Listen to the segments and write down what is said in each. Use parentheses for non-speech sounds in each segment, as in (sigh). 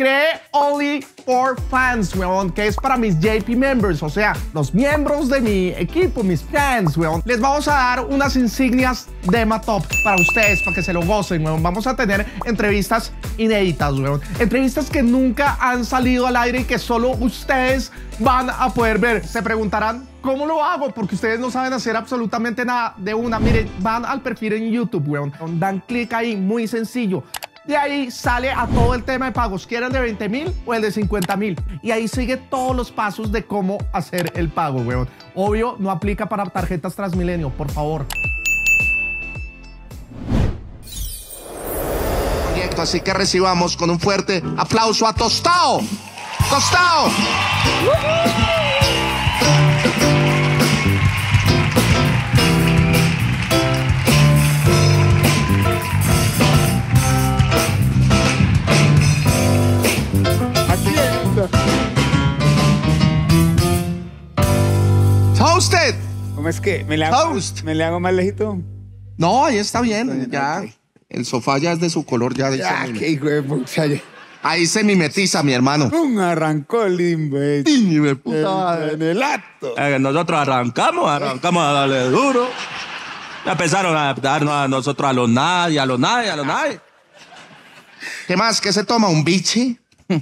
creé Only for Fans, weón, que es para mis JP members, o sea, los miembros de mi equipo, mis fans, weón. Les vamos a dar unas insignias de Matop para ustedes, para que se lo gocen, weón. Vamos a tener entrevistas inéditas, weón. Entrevistas que nunca han salido al aire y que solo ustedes van a poder ver. Se preguntarán, ¿Cómo lo hago? Porque ustedes no saben hacer absolutamente nada de una. Miren, van al perfil en YouTube, weón. Dan clic ahí, muy sencillo. De ahí sale a todo el tema de pagos, el de 20 mil o el de 50 mil. Y ahí sigue todos los pasos de cómo hacer el pago, weón. Obvio, no aplica para tarjetas Transmilenio, por favor. así que recibamos con un fuerte aplauso a Tostao. Tostao. usted? ¿Cómo es que? ¿Me le hago, ¿me le hago más lejito? No, ahí está bien. ya. El sofá ya es de su color, ya. Ah, ahí se mimetiza, mi hermano. un Arrancó el En el acto. Eh, nosotros arrancamos, arrancamos a darle duro. Ya empezaron a darnos a nosotros a los nadie, a los nadie, a los nadie. ¿Qué más? ¿Qué se toma? ¿Un biche? (laughs)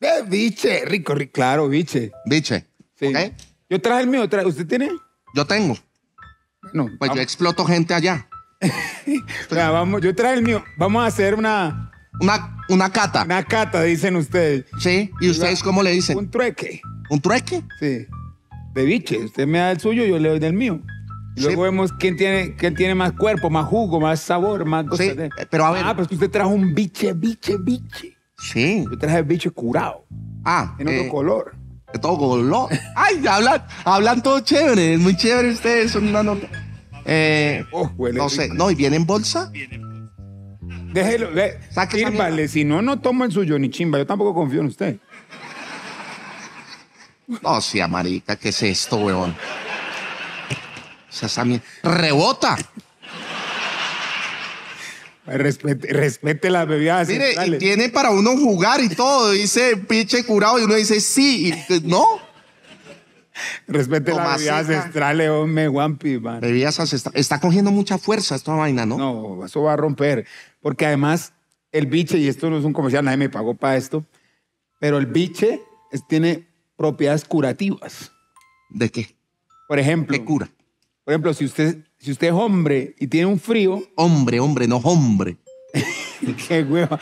Eh, biche, rico, rico. Claro, biche. Biche. Sí. Yo traje el mío. ¿Usted tiene? Yo tengo. No, pues yo exploto gente allá. (laughs) vamos, yo traje el mío. Vamos a hacer una... Una, una cata. Una cata, dicen ustedes. Sí. ¿Y ustedes cómo le dicen? Un trueque. ¿Un trueque? Sí. De biche. Usted me da el suyo, yo le doy del mío. luego vemos quién tiene, quién tiene más cuerpo, más jugo, más sabor, más pero a ver. Ah, pero usted trajo un biche, biche, biche. Sí. Yo traje el biche curado. Ah. En otro eh, color todo goló. Ay, hablan, hablan todo chévere, es muy chévere ustedes, son una nota. Eh, oh, no sé, no, y viene en bolsa. Déjelo, de, si no, no tomo el suyo ni chimba, yo tampoco confío en usted. No, sí, marica, ¿qué es esto, weón? O sea, también rebota. Respete, las bebidas. Mire, y tiene para uno jugar y todo. Dice piche curado y uno dice sí y no. Respete las bebidas ancestrales, hombre, Guampi, man. Bebidas ancestrales. Está cogiendo mucha fuerza esta vaina, ¿no? No, eso va a romper. Porque además, el biche, y esto no es un comercial, nadie me pagó para esto, pero el biche tiene propiedades curativas. ¿De qué? Por ejemplo. ¿Qué cura? Por ejemplo, si usted si usted es hombre y tiene un frío. Hombre, hombre, no hombre. (laughs) Qué hueva.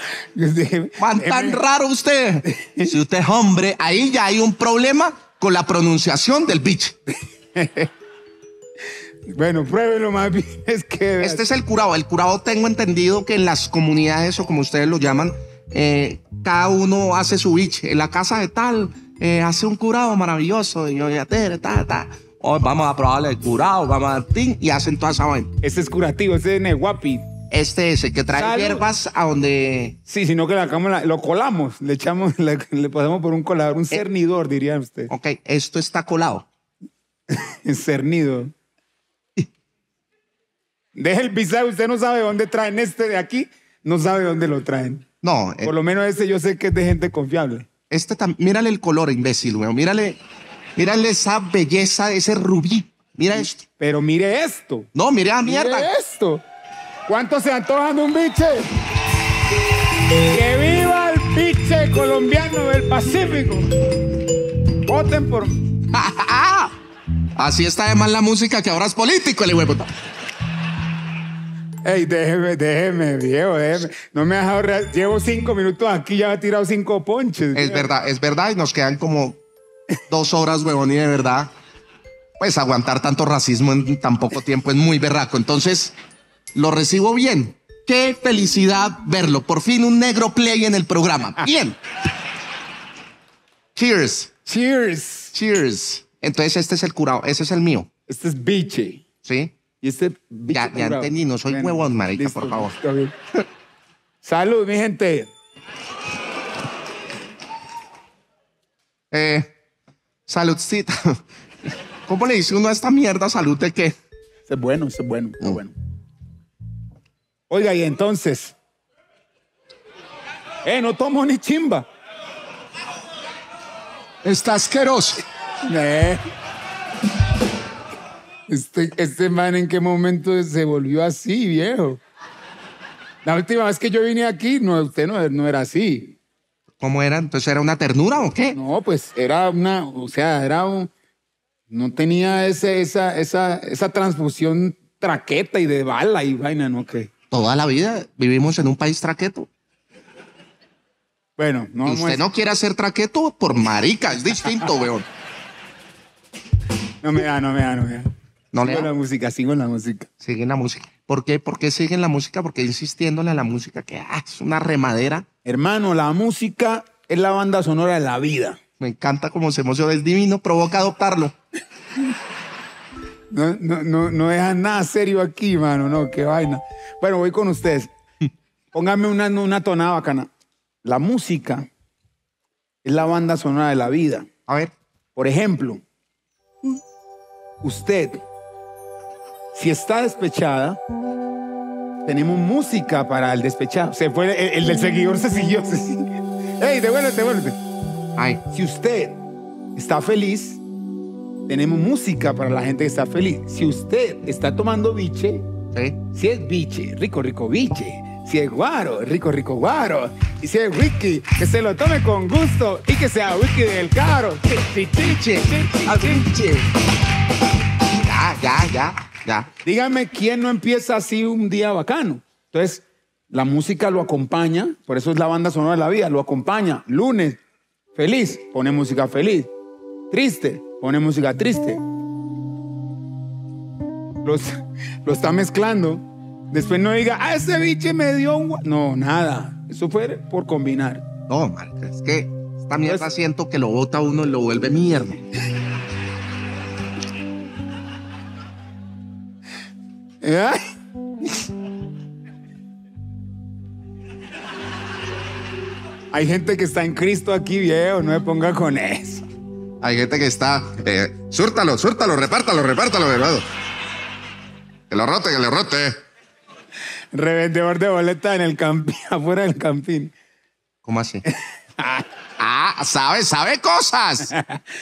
¿Cuán eh, tan raro usted? (laughs) Si usted es hombre, ahí ya hay un problema con la pronunciación del bitch. (laughs) Bueno, pruébelo más bien. Es que... Este es el curado. El curado tengo entendido que en las comunidades o como ustedes lo llaman, eh, cada uno hace su bitch. En la casa de tal eh, hace un curado maravilloso. Y yo ya te, ta, ta hoy vamos a probarle el curado, vamos a dar tin y hacen toda esa vaina. Este es curativo, este es neguapi. Este es el que trae hierbas a donde. Sí, sino que la lo colamos, le echamos, (laughs) le, pasamos por un colador, un eh. cernidor, diría usted. Ok, esto está colado. (laughs) Cernido. Deja el pizarro, usted no sabe dónde traen este de aquí, no sabe dónde lo traen. No. Por eh. lo menos ese yo sé que es de gente confiable. Este también, mírale el color, imbécil, weón. Mírale, Mírale esa belleza, de ese rubí. Mira esto. Pero mire esto. No, mire a mierda. Mire esto. ¿Cuántos se antojan un biche? ¡Que viva el biche colombiano del Pacífico! Voten por mí. (laughs) Así está de mal la música que ahora es político, el huevo. Ey, déjeme, déjeme, viejo, déjeme. No me has ahorrado. Llevo cinco minutos aquí, ya ha tirado cinco ponches. Es verdad, es verdad, y nos quedan como dos horas, huevón, y de verdad, pues aguantar tanto racismo en tan poco tiempo es muy berraco. Entonces, lo recibo bien. Qué felicidad verlo. Por fin un negro play en el programa. Ah. Bien. Cheers. Cheers. Cheers. Entonces, este es el curado. Ese es el mío. Este es biche. Sí. Y este Ya, ya entendí. No soy huevón, marica, por favor. (laughs) Salud, mi gente. Eh. Saludcita. ¿Cómo le dice uno a esta mierda salud de qué? Es bueno, es bueno, es bueno. Oiga, y entonces. Eh, no tomo ni chimba. Está asqueroso. Eh. Este, este man en qué momento se volvió así, viejo. La última vez que yo vine aquí, no, usted no, no era así. ¿Cómo era? Entonces, ¿era una ternura o qué? No, pues era una, o sea, era un, no tenía ese, esa, esa, esa transfusión traqueta y de bala y vaina, ¿no? qué? toda la vida vivimos en un país traqueto. Bueno, no. Usted no quiere hacer traqueto por marica, es distinto, (laughs) weón. No me da, no me da, no me da. sigo la música, sigo en la música. Sigue la música. ¿Por qué? ¿Por qué sigue la música? Porque insistiéndole a la música que ah, es una remadera Hermano, la música es la banda sonora de la vida. Me encanta cómo se emociona, es divino, provoca adoptarlo. no, no, dejan nada serio aquí, mano, no, qué vaina. Bueno, voy con ustedes. (laughs) Pónganme una, una tonada bacana. La música es la banda sonora de la vida. A ver. Por ejemplo, usted, si está despechada, tenemos música para el despechado. Se fue, el, del seguidor se siguió. ¡Ey, devuélvete, devuélvete! Si usted está feliz, tenemos música para la gente que está feliz. Si usted está tomando biche, si es biche, rico, rico biche. Si es guaro, rico, rico guaro. Y si es wiki, que se lo tome con gusto y que sea wiki del caro. Chiche, chiche, chiche ya, ya, ya, Dígame quién no empieza así un día bacano. Entonces, la música lo acompaña, por eso es la banda sonora de la vida, lo acompaña. Lunes, feliz, pone música feliz. Triste, pone música triste. lo está mezclando. Después no diga, ah, ese biche me dio un... No, nada. Eso fue por combinar. No, Marta, es que esta mierda siento que lo bota uno y lo vuelve mierda. ¿Eh? Hay gente que está en Cristo aquí, viejo, no me ponga con eso. Hay gente que está, eh, súrtalo, súrtalo, repártalo, repártalo, hermano. Que lo rote, que lo rote. Revendedor de boleta en el campín, (laughs) afuera del campín. ¿Cómo así? (laughs) Ah, ah, sabe, sabe cosas.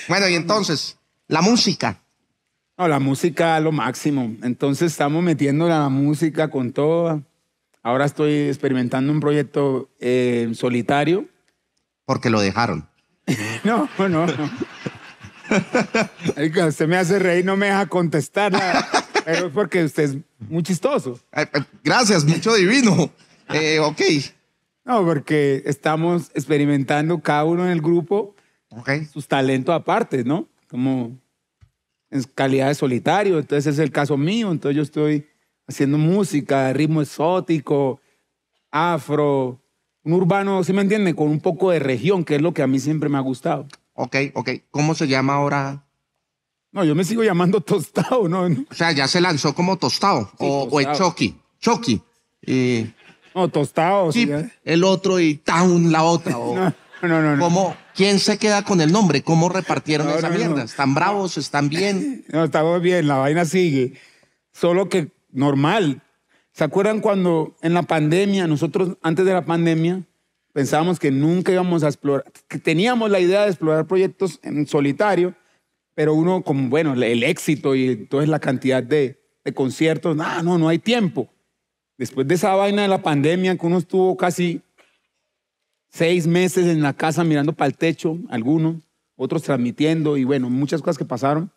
Bueno, y entonces, la música. No, la música a lo máximo. Entonces estamos metiendo la música con todo. Ahora estoy experimentando un proyecto eh, solitario. Porque lo dejaron. (laughs) no, no, no. (laughs) usted me hace reír, no me deja contestar. (laughs) Pero es porque usted es muy chistoso. Eh, eh, gracias, mucho divino. ok. No, porque estamos experimentando cada uno en el grupo sus talentos aparte, ¿no? Como en calidad de solitario, entonces es el caso mío, entonces yo estoy haciendo música, ritmo exótico, afro, un urbano, ¿sí me entiende? Con un poco de región, que es lo que a mí siempre me ha gustado. Ok, ok. ¿Cómo se llama ahora? No, yo me sigo llamando Tostado, ¿no? O sea, ya se lanzó como Tostado o, o, el Chucky. Chucky. Y... No, Tostado. Sí, ¿eh? el otro y Town la otra. (laughs) no, no, no. ¿Quién se queda con el nombre? ¿Cómo repartieron esa ¿Están bravos? ¿Están bien? (laughs) No, estamos bien, la vaina sigue. Solo que normal. ¿Se acuerdan cuando en la pandemia, nosotros antes de la pandemia, pensábamos que nunca íbamos a explorar, que teníamos la idea de explorar proyectos en solitario, pero uno como, bueno, el éxito y entonces la cantidad de, conciertos, no, no, no hay tiempo. Después de esa vaina de la pandemia, que uno estuvo casi seis meses en la casa mirando para el techo, algunos, otros transmitiendo y bueno, muchas cosas que pasaron.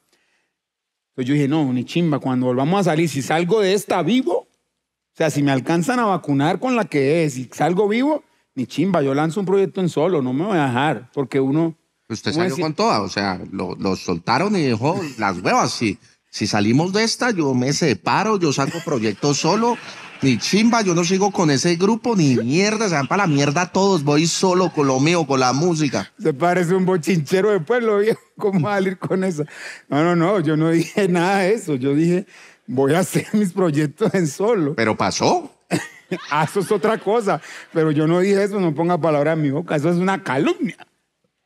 Entonces yo dije, no, ni chimba, cuando volvamos a salir, si salgo de esta vivo, o sea, si me alcanzan a vacunar con la que es y salgo vivo, ni chimba, yo lanzo un proyecto en solo, no me voy a dejar, porque uno... Usted salió con toda, o sea, lo, soltaron y dejó las huevas, si, si salimos de esta, yo me separo, yo saco proyecto solo. Ni chimba, yo no sigo con ese grupo, ni mierda, se van para la mierda todos, voy solo con lo mío, con la música. Se parece un bochinchero de pueblo, viejo, ¿cómo va a salir con eso? No, no, no, yo no dije (laughs) nada de eso, yo dije, voy a hacer mis proyectos en solo. Pero pasó. (laughs) Ah, eso es otra cosa, pero yo no dije eso, no ponga palabras en mi boca, eso es una calumnia.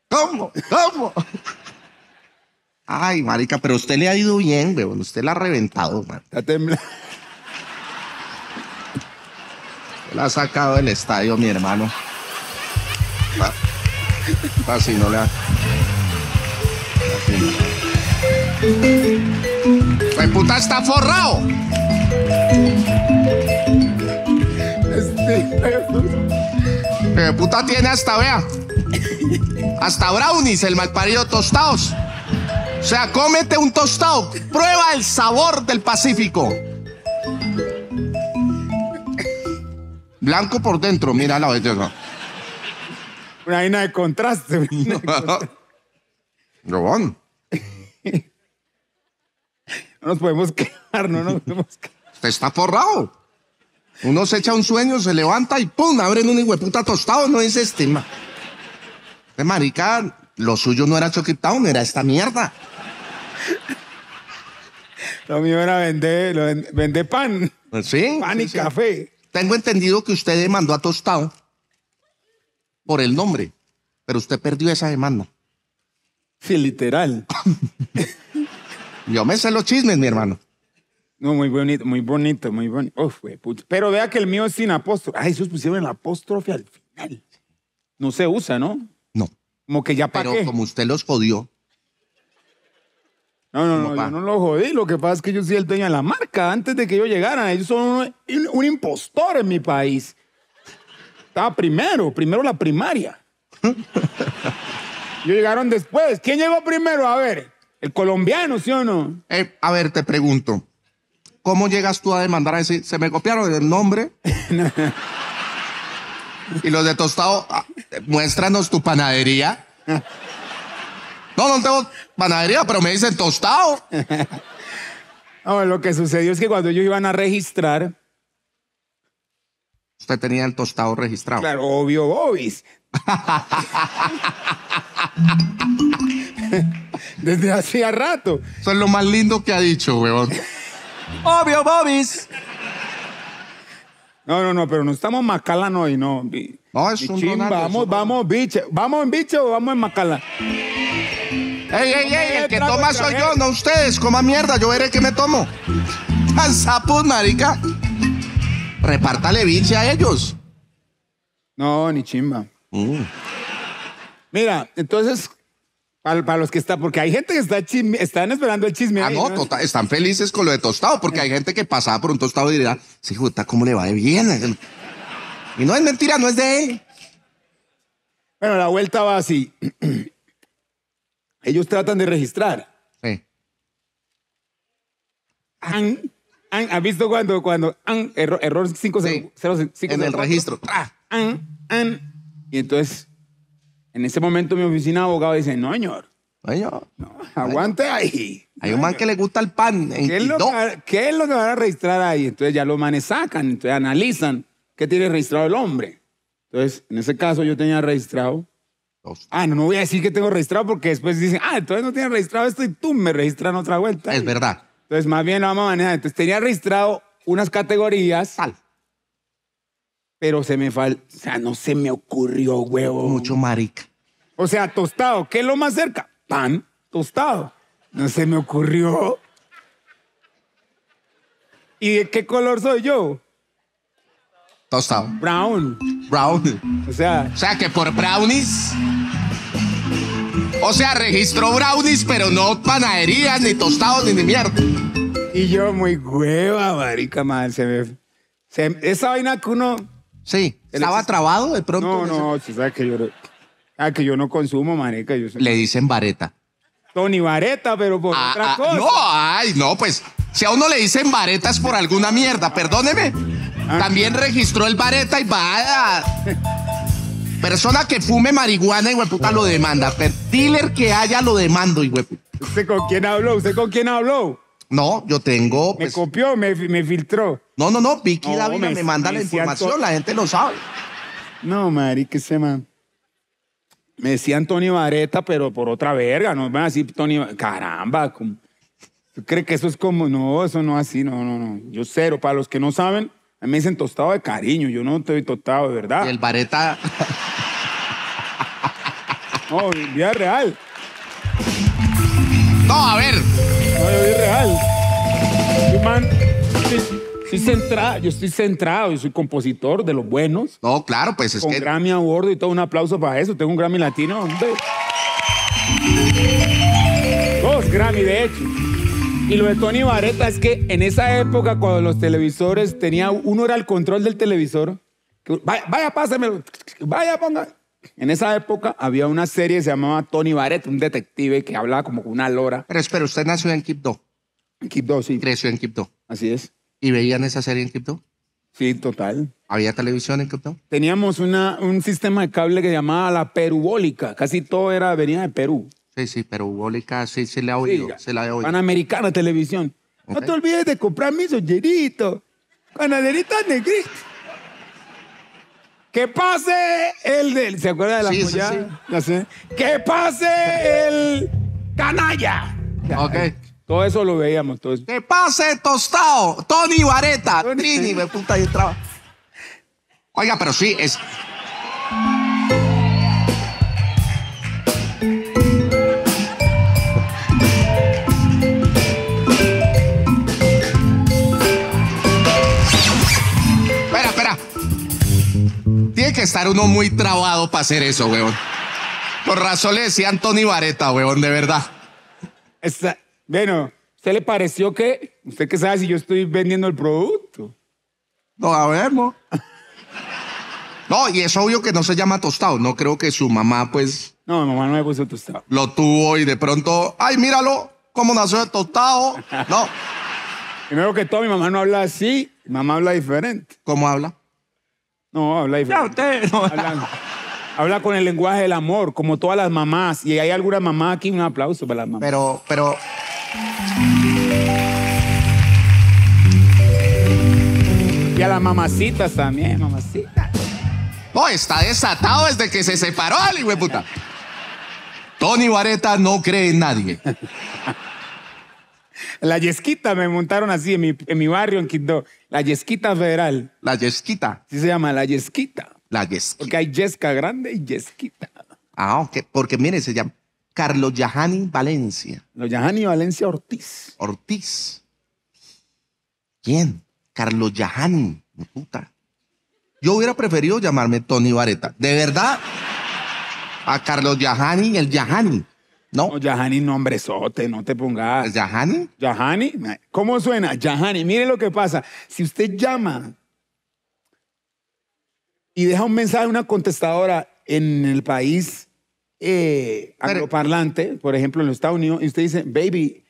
¿Cómo? ¿Cómo? Ay, marica, pero usted le ha ido bien, weón. Usted la ha reventado, man. Está temblando. La ha sacado del estadio, mi hermano. Así no la. Mi puta está forrado! Este... puta tiene hasta, vea. Hasta brownies, el malparido tostados. O sea, cómete un tostado. Prueba el sabor del Pacífico. Blanco por dentro, mira la belleza. Una vaina de contraste. (laughs) No nos podemos quedar, no nos podemos quedar. Usted está forrado. Uno se echa un sueño, se levanta y ¡pum! Abren un puta tostado, no es este. marica, lo suyo no era Chucky era esta mierda. Lo mío era vender, pan. Sí. Pan y café. Tengo entendido que usted demandó a Tostado por el nombre, pero usted perdió esa demanda. Sí, literal. (laughs) Yo me sé los chismes, mi hermano. No, muy bonito, muy bonito, muy bonito. Uf, pero vea que el mío es sin apóstrofe. Ay, ah, se pusieron la apóstrofe al final. No se usa, ¿no? No. Como que ya para Pero como usted los jodió, no, no, no, yo no lo jodí. Lo que pasa es que yo sí él tenía la marca antes de que yo llegara. Ellos son un, impostor en mi país. Estaba primero, primero la primaria. Ellos (laughs) llegaron después. ¿Quién llegó primero? A ver, el colombiano, ¿sí o no? Eh, a ver, te pregunto. ¿Cómo llegas tú a demandar a decir, se me copiaron el nombre? (laughs) y los de tostado, ah, muéstranos tu panadería. (laughs) No, no tengo panadería, pero me dicen tostado. (laughs) lo que sucedió es que cuando ellos iban a registrar. Usted tenía el tostado registrado. Claro, obvio, Bobis. (laughs) Desde hacía rato. Eso es lo más lindo que ha dicho, weón. obvio, Bobis. No, no, no, pero no estamos en Macalán hoy, no. No, es Vamos, vamos, biche. ¿Vamos en bicho o vamos en Macala. ¡Ey, ey, ey! El que toma soy yo, no ustedes. Coma mierda, yo veré qué me tomo. Tan sapos, marica. Repártale biche a ellos. No, ni chimba. Mm. Mira, entonces, para, los que están, porque hay gente que está están esperando el chisme. Ah, no, tota, están felices con lo de tostado, porque hay gente que pasaba por un tostado y dirá, sí, juta, ¿cómo le va de bien? Y no es mentira, no es de él. Bueno, la vuelta va así. (clears throat) Ellos tratan de registrar. Sí. ¿Han, han, visto cuando, cuando han, error, error En el registro. Ah, Y entonces, en ese momento mi oficina de abogado dice, no, señor. No, aguante ahí. Hay un man que le gusta el pan. ¿Qué, es lo que, ¿Qué lo van a registrar ahí? Entonces ya los manes sacan, entonces analizan qué tiene registrado el hombre. Entonces, en ese caso yo tenía registrado Ah, no, no voy a decir que tengo registrado porque después dicen, ah, entonces no tienes registrado esto y tú me registran otra vuelta. Es verdad. Entonces, más bien no vamos a manejar. Entonces, tenía registrado unas categorías. Pero se me fal... O sea, no se me ocurrió, huevo. Mucho marica. O sea, tostado. ¿Qué es lo más cerca? Pan tostado. No se me ocurrió. ¿Y de qué color soy yo? Tostado. Brown. Brown. O sea. O sea que por brownies. O sea, registró brownies, pero no panaderías, ni tostados, ni, mierda. Y yo muy hueva, marica, mal Se me, esa vaina que uno. Sí. ¿Estaba trabado de pronto? No, no, sabes que yo, ah, que yo no consumo, marica. Yo Le dicen vareta. Tony Vareta, pero por ah, otra ah, cosa. No, ay, no, pues si a uno le dicen varetas por alguna mierda, perdóneme. Ah, También registró el vareta y va. Persona que fume marihuana y hueputa lo demanda. Pero dealer que haya lo demando y hueputa. ¿Usted con quién habló? ¿Usted con quién habló? No, yo tengo. me pues, copió, me, me, filtró. No, no, no. Vicky no, me, manda la información, la gente lo sabe. No, Mari, qué se man. Me decía Antonio Vareta, pero por otra verga, no me van a decir Tony. Caramba, ¿tú crees que eso es como.? No, eso no así, no, no, no. Yo cero. Para los que no saben, me dicen tostado de cariño, yo no estoy tostado de verdad. Y el bareta no, vida real. No, a ver. No, yo real. Yo, estoy, yo estoy centrado, yo soy compositor de los buenos. No, claro, pues es que. Grammy a bordo y todo, un aplauso para eso. Tengo un Grammy latino, Dos Grammy, de hecho. Y lo de Tony Vareta es que en esa época, cuando los televisores tenía uno era el control del televisor. vaya, vaya, Vaya, ponga. En esa época había una serie que se llamaba Tony Vareta un detective que hablaba como con una lora. Pero usted nació en Quibdó. En Quibdó, sí. Creció en Quibdó. Así es. ¿Y veían esa serie en Quibdó? Sí, total. ¿Había televisión en Quibdó? Teníamos una, un sistema de cable que llamaba la perubólica. Casi todo era, venía de Perú. Sí, sí, pero Ubólica sí se la ha oído. se la he oído. Panamericana Televisión. No te olvides de comprar mis olleritos. Panaderitas negritas. Que pase el del. ¿Se acuerda de la sí, sí, Que pase el canalla. Ok. Todo eso lo veíamos. Todo eso. Que pase tostado. Tony Vareta. me puta, Oiga, pero sí, es. que estar uno muy trabado para hacer eso, weón. Por razón le decía Anthony Vareta, weón, de verdad. bueno, ¿usted le pareció que? ¿Usted qué sabe si yo estoy vendiendo el producto? No, a ver, mo. No, y es obvio que no se llama tostado. No creo que su mamá, pues. No, mi mamá no me puso tostado. Lo tuvo y de pronto, ay, míralo, cómo nació el tostado. No. Primero (laughs) que todo, mi mamá no habla así, mi mamá habla diferente. ¿Cómo habla? No, habla Habla, con el lenguaje del amor, como todas las mamás. Y hay alguna mamá aquí, un aplauso para las mamás. Pero, pero. Y a las mamacitas también, mamacitas. No, está desatado desde que se separó Ali, puta. Tony Vareta no cree en nadie. (laughs) La yesquita me montaron así en mi, barrio, en Quindó. La yesquita federal. La yesquita. Sí se llama la yesquita. La yesquita. Porque hay yesca grande y yesquita. Ah, ok. Porque mire, se llama Carlos Yahani Valencia. Carlos Yahani Valencia Ortiz. Ortiz. ¿Quién? Carlos Yahani. Yo hubiera preferido llamarme Tony Vareta. De verdad, a Carlos Yahani, el Yahani. No. no Yahani, nombre no te pongas. ¿Jahani? ¿Jahani? ¿Cómo suena? Jahani, mire lo que pasa. Si usted llama y deja un mensaje a una contestadora en el país eh, por ejemplo, en los Estados Unidos, y usted dice, baby,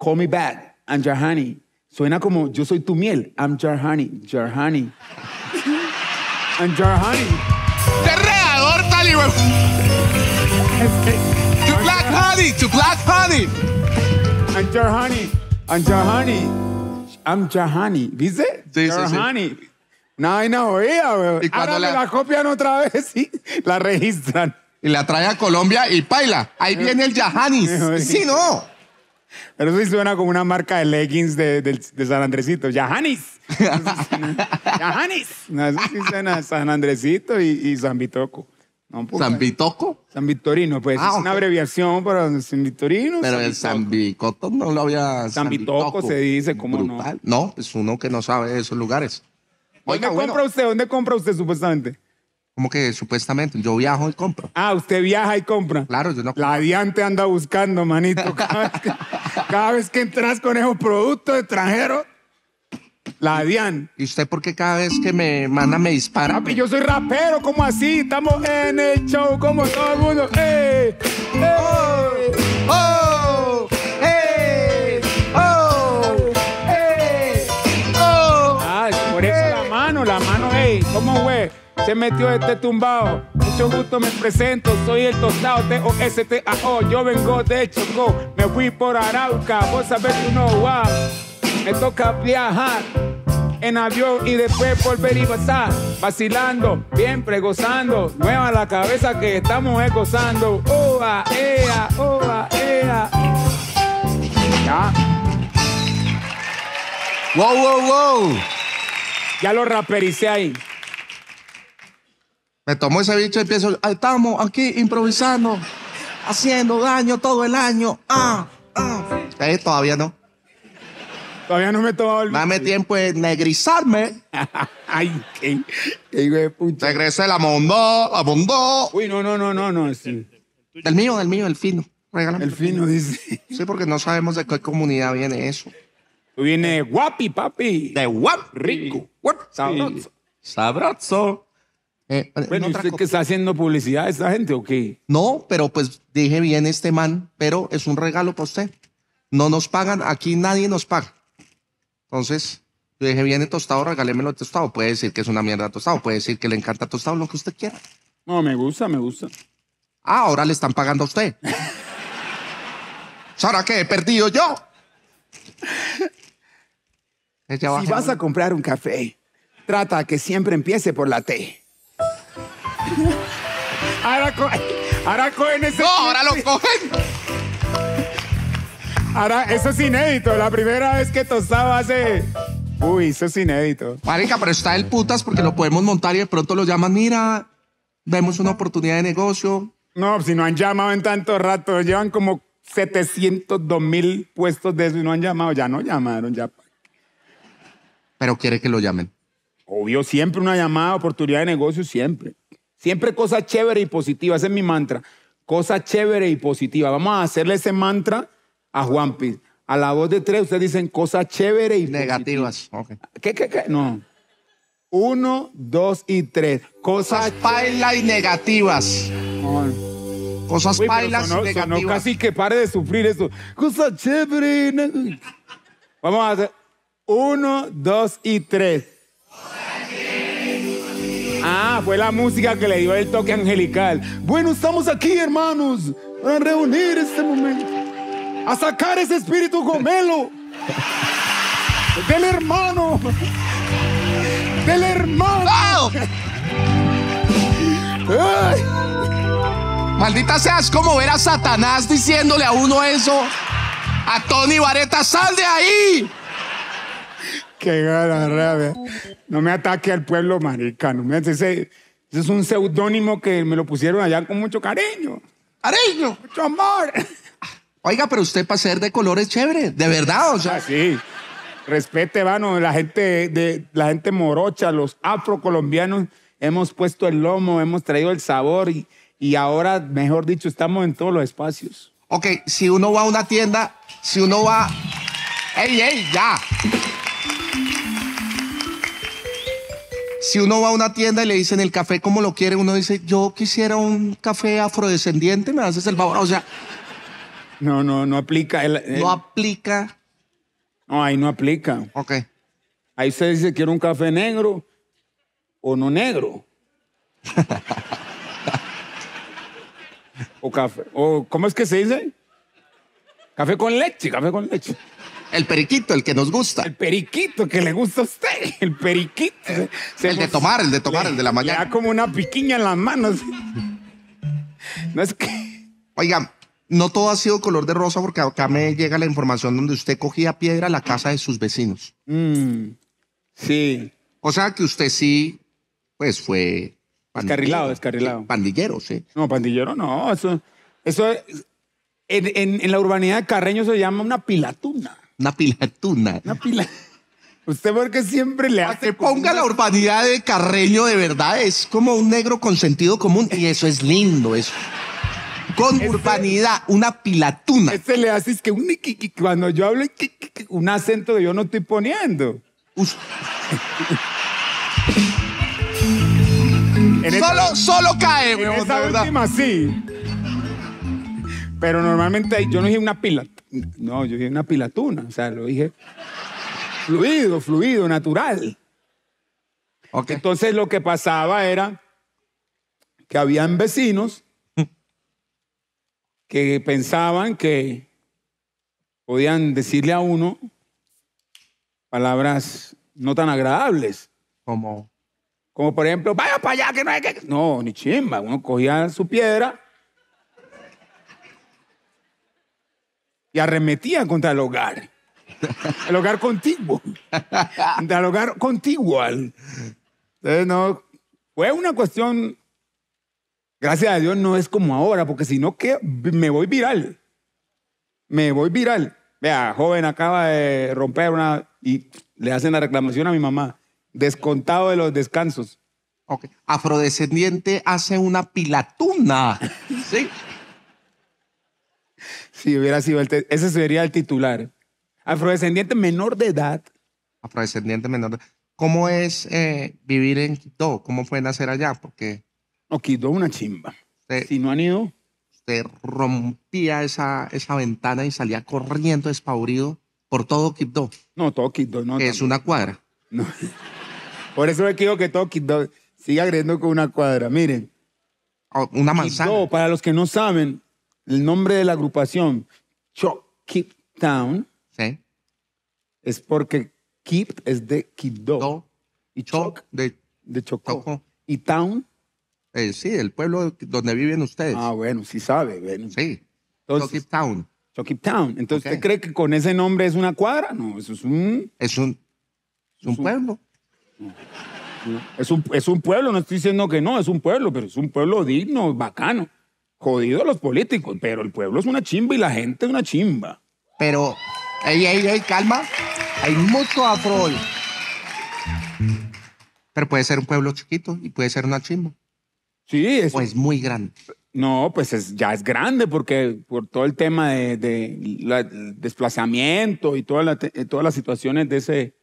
call me back, I'm Jahani. Suena como, yo soy tu miel, I'm Jahani, Jahani. (laughs) I'm Jahani. ¡Qué (laughs) to black honey. I'm Jahani. I'm Jahani. I'm Jahani. ¿Viste? Sí, Jahani. Sí, sí. No, y no, oía, Y cuando Ahora la... Me la copian otra vez y (laughs) la registran. Y la trae a Colombia y paila. Ahí eh, viene el Jahanis. Eh, sí, no. Pero sí suena como una marca de leggings de, San Andresito. ¡Yahanis! (laughs) ¡Yahanis! No, eso sí suena San Andresito y, y San San Bitoco. San Victorino, pues ah, es una abreviación para San Victorino. Pero el San Vicoto no lo había. San Bitoco se dice, ¿cómo no? no? es uno que no sabe esos lugares. ¿Dónde compra usted? ¿Dónde compra usted supuestamente? como que supuestamente yo viajo y compro. Ah, usted viaja y compra. Claro, yo no La Diante anda buscando, manito. Cada vez que, (laughs) cada vez que entras con esos productos extranjeros, la Dian. ¿Y usted por qué cada vez que me manda me dispara? Papi, yo soy rapero, ¿cómo así? Estamos en el show, como todo el mundo. ¡Ey! Oh, ¡Oh! ¡Ey! ¡Oh! ¡Ey! ¡Oh! Ah, por eso la mano, la mano, ¡ey! ¿Cómo fue? Se metió este tumbado. Mucho gusto me presento, soy el tostado T-O-S-T-A-O. Yo vengo de Chocó, me fui por Arauca, vos sabés tú no, wow. Me toca viajar en avión y después volver y pasar. Vacilando, siempre gozando. Nueva la cabeza que estamos gozando. Oa, ea, oa, ea. Ya. Wow, wow, wow. Ya lo rapericé ahí. Me tomó ese bicho y pienso, ah, estamos aquí improvisando, haciendo daño todo el año. Ah, ah. Ahí todavía no. Todavía no me he tomado Dame tiempo de negrizarme. (laughs) Ay, qué, qué hijo de puta. Regresé la mondó, la mondó. Uy, no, no, no, no, no. Del mío, del mío, el fino. Regálame. El fino, dice. Sí, porque no sabemos de qué comunidad viene eso. Tú vienes guapi, papi. De guap. Rico. Guap. Sabroso. Sabroso. Eh, bueno, ¿usted que está haciendo publicidad a esta gente o qué? No, pero pues dije bien este man, pero es un regalo para usted. No nos pagan, aquí nadie nos paga. Entonces, yo dije, viene tostado, regálemelo de tostado. Puede decir que es una mierda tostado, puede decir que le encanta tostado, lo que usted quiera. No, me gusta, me gusta. Ah, ahora le están pagando a usted. ¿Ahora qué? ¿He perdido yo? si vas a comprar un café, trata que siempre empiece por la T. (laughs) ahora, ahora cogen No, ahora lo cogen. Ahora, eso es inédito. La primera vez que tostaba hace... Uy, eso es inédito. Marica, pero está el putas porque lo podemos montar y de pronto lo llaman, mira, vemos una oportunidad de negocio. No, si no han llamado en tanto rato, llevan como 702 mil puestos de eso y no han llamado, ya no llamaron, ya. Pero quiere que lo llamen. Obvio, siempre una llamada, oportunidad de negocio, siempre. Siempre cosas chéveres y positivas, ese es mi mantra. Cosa chévere y positiva. Vamos a hacerle ese mantra a Juan A la voz de tres, ustedes dicen cosas chévere y negativas. ¿Qué, qué, qué? No. Uno, dos y tres. Cosas pailas y negativas. Cosas pailas y negativas. casi que pare de sufrir eso. Cosas chéveres. Vamos a hacer. Uno, dos y tres. Ah, fue la música que le dio el toque angelical. Bueno, estamos aquí, hermanos, para reunir este momento a sacar ese espíritu gomelo del hermano, del hermano. Maldita seas como ver a Satanás diciéndole a uno eso. A Tony Vareta, sal de ahí. Qué gana, No me ataque al pueblo maricano. Ese, es un seudónimo que me lo pusieron allá con mucho cariño. Cariño. Mucho amor. Oiga, pero usted para ser de colores chévere, de verdad, o sea. Ah, sí. Respete, mano, la gente de la gente morocha, los afrocolombianos, hemos puesto el lomo, hemos traído el sabor y, y ahora, mejor dicho, estamos en todos los espacios. Ok, si uno va a una tienda, si uno va. ¡Ey, ey, ya! Si uno va a una tienda y le dicen el café como lo quiere, uno dice, yo quisiera un café afrodescendiente, me haces el favor. O sea, no, no, no aplica. No aplica. No, ahí no aplica. Ok. Ahí se dice, quiero un café negro o no negro. (laughs) o café. O, ¿Cómo es que se dice? Café con leche, café con leche. El periquito, el que nos gusta. El periquito que le gusta a usted. El periquito. el, de tomar, el de tomar, el de la mañana. Le da como una piquiña en las manos. No es que. Oigan, no todo ha sido color de rosa porque acá me llega la información donde usted cogía piedra a la casa de sus vecinos. Mm. sí. O sea que usted sí, pues fue... Descarrilado, descarrilado. Pandillero, sí. No, pandillero no. Eso, eso en, la urbanidad de Carreño se llama una pilatuna. Una pilatuna. Una pilatuna. (laughs) Usted porque siempre le hace... ponga la urbanidad de Carreño de verdad, es como un negro con sentido común y eso es lindo, eso con urbanidad, una pilatuna. Este le haces que cuando yo hablo un acento que yo no estoy poniendo. solo, solo cae, en esa última sí. Pero normalmente yo no dije una pilatuna. No, yo dije una pilatuna. O sea, lo dije fluido, fluido, natural. Entonces lo que pasaba era que habían vecinos que pensaban que podían decirle a uno palabras no tan agradables. Como, como por ejemplo, vaya para allá que no hay que. No, ni chimba. Uno cogía su piedra y arremetía contra el hogar. El hogar contiguo. Contra el hogar contiguo. Entonces, no. Fue una cuestión Gracias a Dios no es como ahora, porque si no, me voy viral. Me voy viral. Vea, joven acaba de romper una y le hacen la reclamación a mi mamá. Descontado de los descansos. Okay. Afrodescendiente hace una pilatuna. (laughs) sí. Si hubiera sido el ese sería el titular. Afrodescendiente menor de edad. Afrodescendiente menor de ¿Cómo es eh, vivir en Quito? ¿Cómo fue nacer allá? Porque no, quitó una chimba. si no han ido. Se rompía esa, ventana y salía corriendo despavorido por todo Kiddo. No, todo Kiddo, No, es una cuadra. Por eso me digo que todo Kiddo sigue agrediendo con una cuadra. Miren. Ah, una manzana. No, para los que no saben, el nombre de la agrupación, Keep Town, es porque Keep es de Kiddo. Y Choc, de, de Chocó. Y Town eh, sí, el pueblo donde viven ustedes. Ah, bueno, sí sabe. Bueno. Sí. Entonces, Town. Town. Entonces, ¿usted cree que con ese nombre es una cuadra? No, eso es un. Es un. Es un, pueblo. Es, un, pueblo, no estoy diciendo que no, es un pueblo, pero es un pueblo digno, bacano. Jodido los políticos, pero el pueblo es una chimba y la gente es una chimba. Pero, ey, ey, ey, calma. Hay mucho afro. Pero puede ser un pueblo chiquito y puede ser una chimba. Sí, es. Pues muy grande. No, pues es, ya es grande porque por todo el tema de, desplazamiento y eh, todas las situaciones de ese,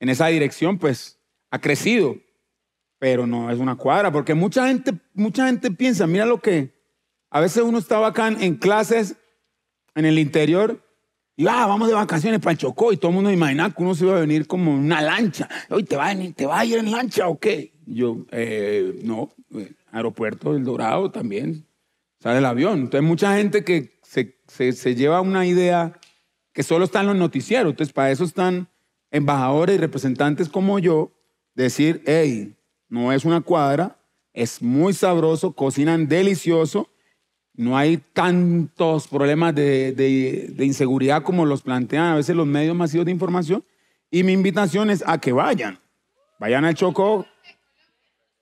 en esa dirección, pues ha crecido. Pero no es una cuadra, porque mucha gente, mucha gente piensa, mira lo que a veces uno estaba acá en, clases en el interior y ah, vamos de vacaciones para el Chocó y todo el mundo imagina que uno se iba a venir como en una lancha. Hoy te va a, te va a ir en lancha o qué? Yo, eh, no. Eh, Aeropuerto del Dorado también sale el avión. Entonces, mucha gente que se, lleva una idea que solo están los noticieros. Entonces, para eso están embajadores y representantes como yo, decir, hey, no es una cuadra, es muy sabroso, cocinan delicioso, no hay tantos problemas de, de, inseguridad como los plantean a veces los medios masivos de información. Y mi invitación es a que vayan, vayan al Chocó,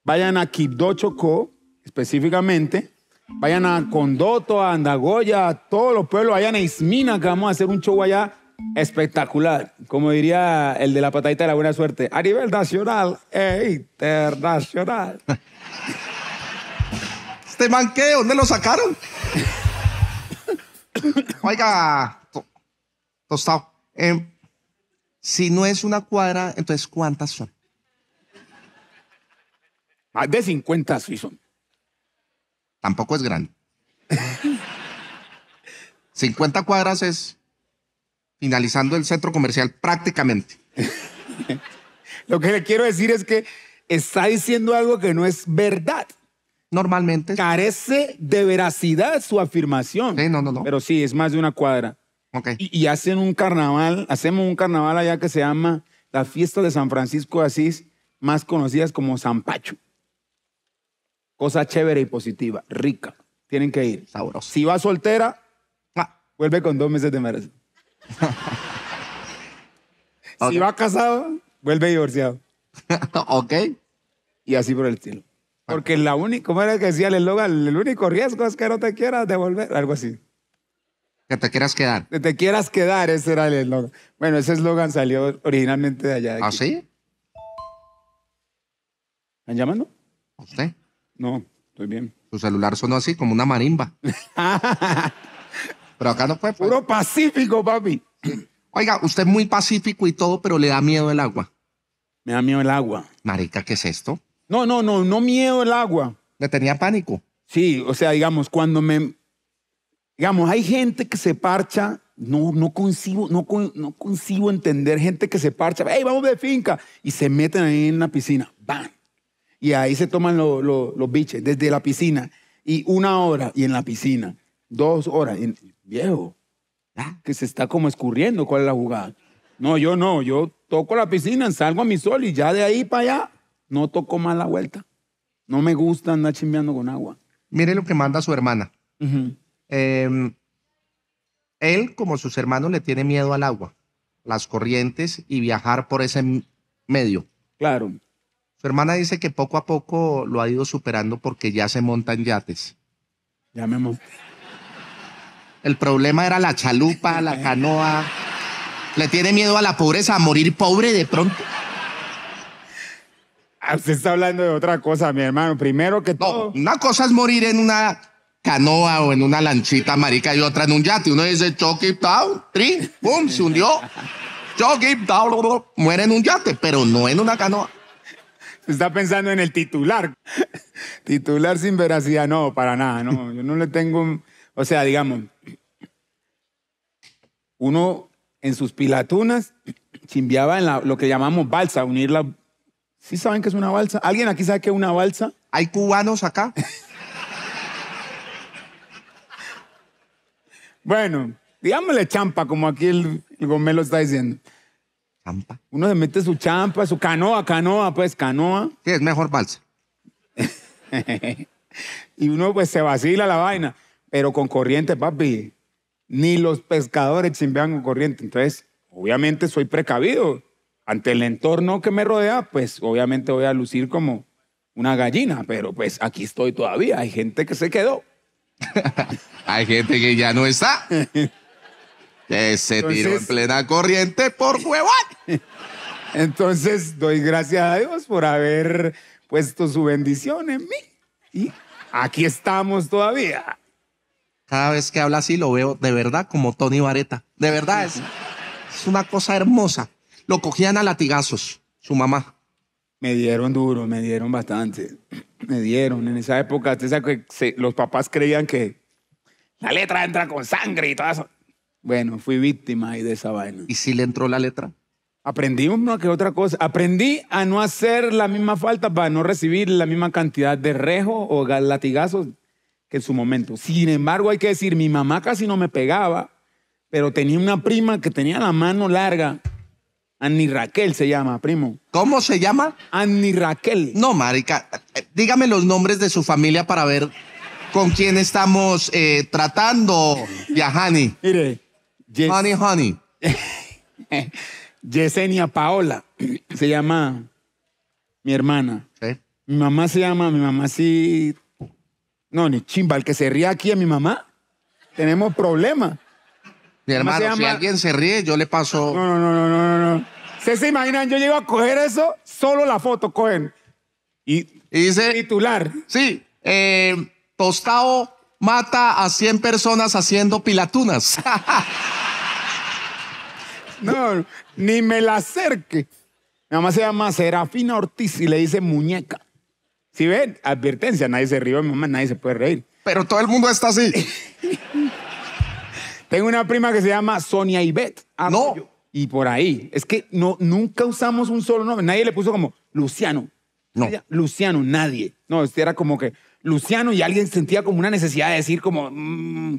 vayan a Quibdó Chocó, específicamente, vayan a Condoto, a Andagoya, a todos los pueblos, vayan a Ismina, que vamos a hacer un show allá espectacular. Como diría el de la patadita de la buena suerte, a nivel nacional e internacional. (laughs) ¿Este man qué? ¿Dónde lo sacaron? (coughs) Oiga, Tostado, em, si no es una cuadra, entonces ¿cuántas son? Ah, de 50 sí son. Tampoco es grande. 50 cuadras es finalizando el centro comercial prácticamente. (laughs) Lo que le quiero decir es que está diciendo algo que no es verdad. Normalmente. Carece de veracidad su afirmación. Sí, no, no, no. Pero sí, es más de una cuadra. Y, hacen un carnaval, hacemos un carnaval allá que se llama la fiesta de San Francisco de Asís, más conocidas como San Pacho. Cosa chévere y positiva, rica. Tienen que ir. Sabroso. Si va soltera, vuelve con dos meses de embarazo. (laughs) Si va casado, vuelve divorciado. (laughs) ok. Y así por el estilo. Porque la única, como era que decía el eslogan? El único riesgo es que no te quieras devolver, algo así. Que te quieras quedar. Que te quieras quedar, ese era el eslogan. Bueno, ese eslogan salió originalmente de allá. De ¿Ah, sí? ¿Están llamando? ¿Usted? No, estoy bien. Tu celular sonó así, como una marimba. (laughs) pero acá no fue. Pues. Puro pacífico, papi. Oiga, usted es muy pacífico y todo, pero le da miedo el agua. Me da miedo el agua. Marica, ¿qué es esto? No, no, no, no miedo el agua. Le tenía pánico. Sí, o sea, digamos, cuando me. Digamos, hay gente que se parcha. No, no concibo, no, no entender gente que se parcha. ¡Ey, vamos de finca! Y se meten ahí en la piscina. ¡Bam! Y ahí se toman los biches, desde la piscina. Y una hora, y en la piscina. Dos horas. viejo, que se está como escurriendo cuál es la jugada. No, yo no, yo toco la piscina, salgo a mi sol y ya de ahí para allá no toco más la vuelta. No me gusta andar chimbeando con agua. Mire lo que manda su hermana. Em, él, como sus hermanos, le tiene miedo al agua, las corrientes y viajar por ese medio. Claro hermana dice que poco a poco lo ha ido superando porque ya se montan yates. Ya me monté. El problema era la chalupa, la (laughs) canoa. ¿Le tiene miedo a la pobreza, a morir pobre de pronto? Ah, usted está hablando de otra cosa, mi hermano. Primero que todo. Una cosa es morir en una canoa o en una lanchita, marica, y otra en un yate. Uno dice, choque, down, tri, pum, se hundió. Choque, muere en un yate, pero no en una canoa. Está pensando en el titular. titular sin veracidad, no, para nada, no. Yo no le tengo, o sea, digamos, uno en sus pilatunas chimbiaba en lo que llamamos balsa, unir la, ¿Sí saben qué es una balsa? ¿Alguien aquí sabe qué es una balsa? ¿Hay cubanos acá? (laughs) bueno, digámosle champa, como aquí el, el gomelo está diciendo. Uno se mete su champa, su canoa, canoa, pues canoa. (laughs) Sí, es mejor balsa. y uno pues se vacila la vaina, pero con corriente, papi. Ni los pescadores chimbean con corriente. Entonces, obviamente soy precavido. Ante el entorno que me rodea, pues obviamente voy a lucir como una gallina, pero pues aquí estoy todavía. Hay gente que se quedó. (laughs) Hay gente que ya no está. (laughs) Que se tiró en plena corriente por huevón. (laughs) Entonces doy gracias a Dios por haber puesto su bendición en mí. Y aquí estamos todavía. Cada vez que habla así lo veo de verdad como Tony Vareta. De verdad es, una cosa hermosa. Lo cogían a latigazos, su mamá. Me dieron duro, me dieron bastante. (clears throat) Me dieron. En esa época, los papás creían que la letra entra con sangre y todo eso. Bueno, fui víctima ahí de esa vaina. ¿Y si le entró la letra? Aprendí una que otra cosa. Aprendí a no hacer la misma falta para no recibir la misma cantidad de rejo o latigazos que en su momento. Sin embargo, hay que decir, mi mamá casi no me pegaba, pero tenía una prima que tenía la mano larga. Annie Raquel se llama, primo. ¿Cómo se llama? Annie Raquel. No, marica, eh, dígame los nombres de su familia para ver con quién estamos eh, tratando, Yahani. Mire, Honey, honey. (laughs) Yesenia Paola (clears throat) se llama mi hermana. Sí. Mi mamá se llama, mi mamá sí. No, ni chimba, el que se ríe aquí a mi mamá. Tenemos problema. Mi hermano, si alguien se ríe, yo le paso. No, no, no, no, no, no. se imaginan? Yo llego a coger eso, solo la foto cogen. Y, dice. Titular. Sí. Eh, mata a 100 personas haciendo pilatunas. (laughs) no, ni me la acerque. Mi mamá se llama Serafina Ortiz y le dice muñeca. Si ¿Sí ven, advertencia, nadie se ríe, mi mamá, nadie se puede reír. Pero todo el mundo está así. (laughs) Tengo una prima que se llama Sonia Ivette. Ah, no. Y por ahí. Es que no, nunca usamos un solo nombre. Nadie le puso como Luciano. No. Luciano, nadie. No, este era como que Luciano y alguien sentía como una necesidad de decir como mm,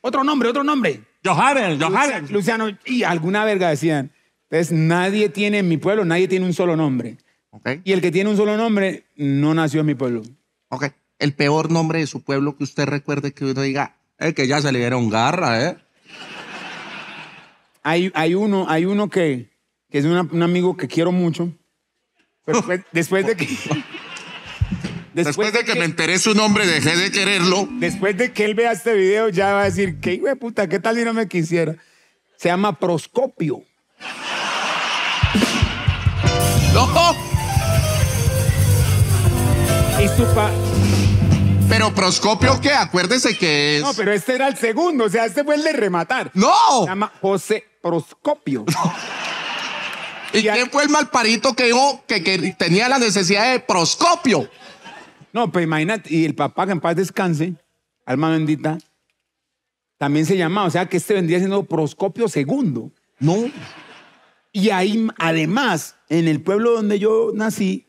otro nombre, otro nombre. Johannes, Johannes. Luciano y alguna verga decían. Entonces nadie tiene en mi pueblo, nadie tiene un solo nombre. Okay. Y el que tiene un solo nombre no nació en mi pueblo. Ok. El peor nombre de su pueblo que usted recuerde que uno diga, eh, que ya se le dieron garra, ¿eh? Hay, hay uno, hay uno que, que es un amigo que quiero mucho. Pero pues, pues, después de que... (laughs) Después, de, que, me enteré su nombre, dejé de quererlo. Después de que él vea este video, ya va a decir, qué hijo puta, qué tal y no me quisiera. Se llama proscopio. ¡No! Y su pa pero proscopio, ¿qué? Acuérdese que es. No, pero este era el segundo, o sea, este fue el de rematar. ¡No! Se llama José Proscopio. (laughs) ¿Y, quién fue el malparito que, dijo que tenía la necesidad de proscopio? No, pero imagínate, y el papá, que en paz descanse, alma bendita, también se llama o sea que este vendría siendo Proscopio segundo No. Y ahí, además, en el pueblo donde yo nací,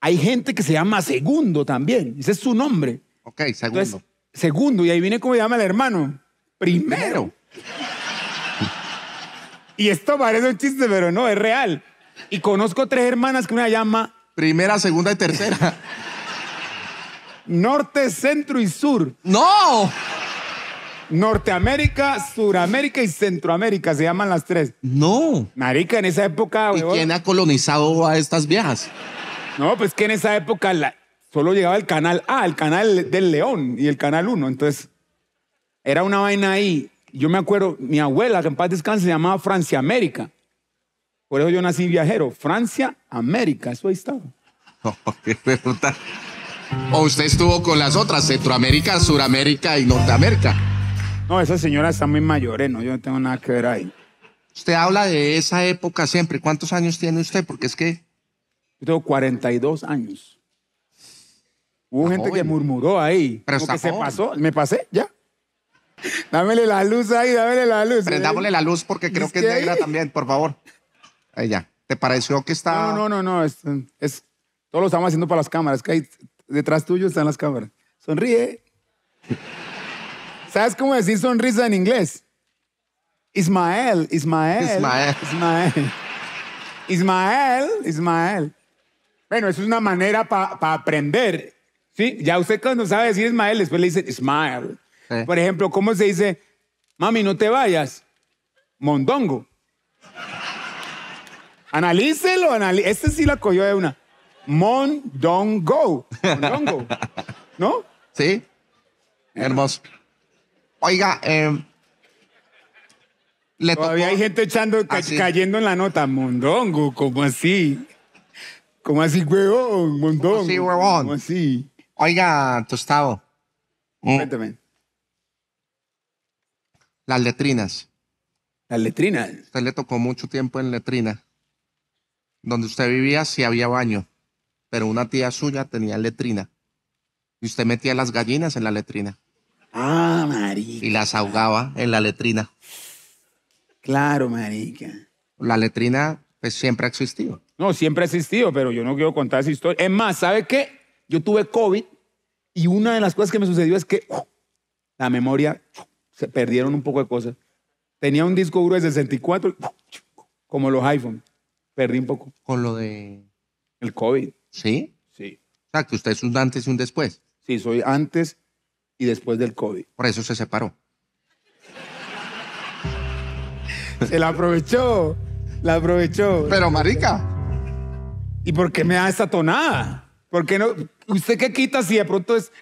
hay gente que se llama Segundo también. Ese es su nombre. Ok, Segundo. segundo, y ahí viene como llama el hermano. Primero. (laughs) y esto parece un chiste, pero no, es real. Y conozco tres hermanas que una llama... Primera, segunda y tercera. (laughs) norte, centro y sur. ¡No! Norteamérica, Suramérica y Centroamérica se llaman las tres. No. Marica, en esa época. ¿Y quién ha colonizado a estas viejas? No, pues que en esa época solo llegaba el canal A, el canal del León y el canal 1. Entonces, era una vaina ahí. Yo me acuerdo, mi abuela, que en paz descanse, se llamaba Francia América. Por eso yo nací viajero. Francia América, eso ahí estaba. qué (laughs) pregunta. ¿O usted estuvo con las otras, Centroamérica, Suramérica y Norteamérica? No, esas señoras están muy mayores, ¿eh? ¿no? Yo no tengo nada que ver ahí. Usted habla de esa época siempre. ¿Cuántos años tiene usted? Porque es que... Yo tengo 42 años. Hubo gente que murmuró ahí. Pero que se pasó. ¿Me pasé? ¿Ya? Dámele la luz ahí, dámele la luz. Prendámosle ¿eh? la luz porque creo que, es negra también, por favor. Ahí ya. ¿Te pareció que estaba...? No, no, no, no. Es, todo lo estamos haciendo para las cámaras. que hay Detrás tuyo están las cámaras. Sonríe. ¿Sabes cómo decir sonrisa en inglés? Ismael, Ismael. Ismael. Ismael. Ismael, Bueno, eso es una manera para aprender. ¿sí? Ya usted cuando sabe decir Ismael, después le dice Ismael. Por ejemplo, ¿cómo se dice, mami, no te vayas? Mondongo. Analícelo, este sí la cogió de una. Mondongo. Mondongo. ¿No? Sí. Hermoso. Oiga, em, Todavía hay gente echando, cayendo en la nota. Mondongo, ¿cómo así? ¿Cómo así, huevón? Mondongo. ¿Cómo así, huevón? así? Oiga, Tostado. Mm. Cuéntame. Las letrinas. Las letrinas. Usted le tocó mucho tiempo en letrina. Donde usted vivía, si había baño pero una tía suya tenía letrina. Y usted metía las gallinas en la letrina. Ah, marica. Y las ahogaba en la letrina. Claro, marica. La letrina pues, siempre ha existido. No, siempre ha existido, pero yo no quiero contar esa historia. Es más, ¿sabe qué? Yo tuve COVID y una de las cosas que me sucedió es que ¡oh! la memoria, ¡oh! se perdieron un poco de cosas. Tenía un disco duro de 64, como los iPhone. Perdí un poco. Con lo de... El COVID. ¿Sí? Sí. O usted es un antes y un después. Sí, soy antes y después del COVID. Por eso se separó. (laughs) se la aprovechó. La aprovechó. Pero, marica. ¿Y por qué me da esa tonada? ¿Por no? ¿Usted qué quita si de pronto es...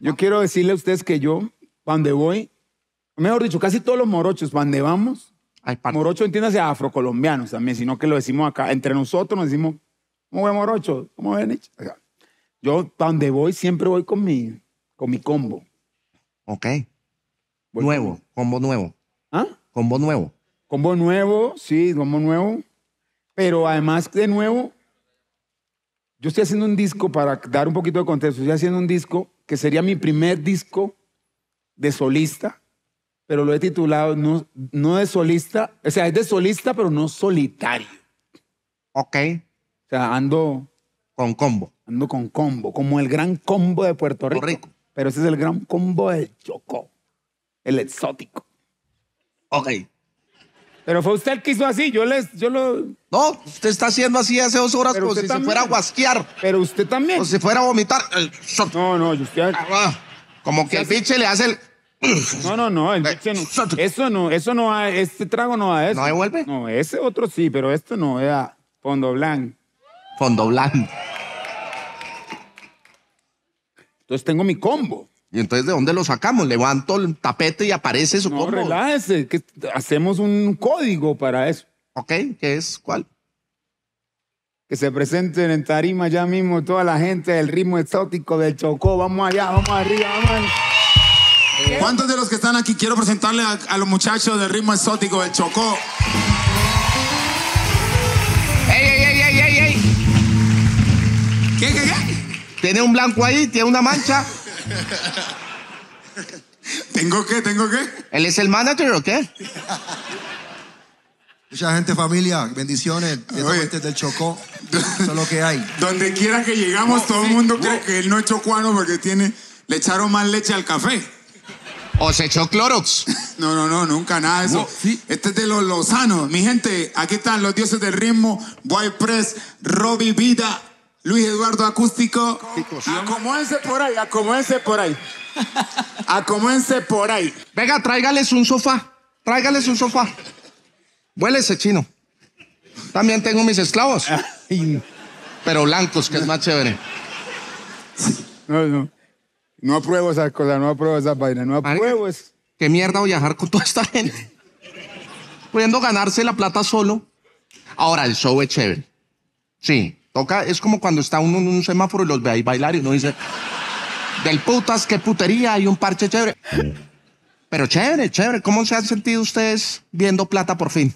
Yo quiero decirle a ustedes que yo, cuando voy, mejor dicho, casi todos los morochos, cuando vamos, Morocho morocho entiéndase afrocolombianos también, sino que lo decimos acá. Entre nosotros nos decimos, ¿cómo ve morocho? ¿Cómo ve Nietzsche? yo, donde voy, siempre voy con mi, con mi combo. Ok. nuevo, combo nuevo. ¿Ah? Combo nuevo. Combo nuevo, sí, combo nuevo. Pero además, de nuevo, yo estoy haciendo un disco, para dar un poquito de contexto, estoy haciendo un disco que sería mi primer disco de solista pero lo he titulado no, no de solista, o sea, es de solista, pero no solitario. Ok. O sea, ando... Con combo. Ando con combo, como el gran combo de Puerto Rico. Rico. Pero ese es el gran combo del Chocó, el exótico. Ok. Pero fue usted el que hizo así, yo les, yo lo. No, usted está haciendo así hace dos horas como si fuera a guasquear. Pero usted también. Como si fuera a vomitar. No, no, yo estoy. Ah, como que el pinche le hace el. No, no, eh, (laughs) no, eso no, eso no, va, este trago no va a eso. ¿No devuelve? No, ese otro sí, pero esto no, era fondo blanco. Fondo blanco. Entonces tengo mi combo. ¿Y entonces de dónde lo sacamos? Levanto el tapete y aparece su no, combo. relájese, que hacemos un código para eso. Ok, ¿qué es? ¿Cuál? Que se presenten en tarima ya mismo toda la gente del ritmo exótico del Chocó. Vamos allá, vamos arriba, vamos. Eh, ¿Cuántos de los que están aquí quiero presentarle a, los muchachos del ritmo exótico del Chocó? ¡Ey, ey, ey, ey, ey! ey. qué qué, qué? Tiene un blanco ahí, tiene una mancha. ¿Tengo qué? ¿Tengo qué? ¿Él es el manager o qué? Mucha gente, familia, bendiciones gente del Chocó. Eso es lo que hay. Donde quiera que llegamos, todo el mundo cree que él no es chocuano porque tiene, le echaron más leche al café. ¿O se echó Clorox? (laughs) No, no, no, nunca nada de eso. Este es de los Lozanos. Mi gente, aquí están los dioses del ritmo, White Press, Robbie Vida, Luis Eduardo Acústico. Acomódense por ahí, acomódense por ahí. Acomódense por ahí. Venga, tráigales un sofá. Tráigales un sofá. ese chino. También tengo mis esclavos. Pero blancos, que es más chévere. No, no. No apruebo esas cosas, no apruebo esas vainas, no apruebo eso. Qué mierda voy a viajar con toda esta gente. Pudiendo ganarse la plata solo. Ahora, el show es chévere. Sí, toca, es como cuando está uno en un semáforo y los ve ahí bailar y uno dice, del putas, qué putería, hay un parche chévere. Pero chévere, chévere. ¿Cómo se han sentido ustedes viendo plata por fin?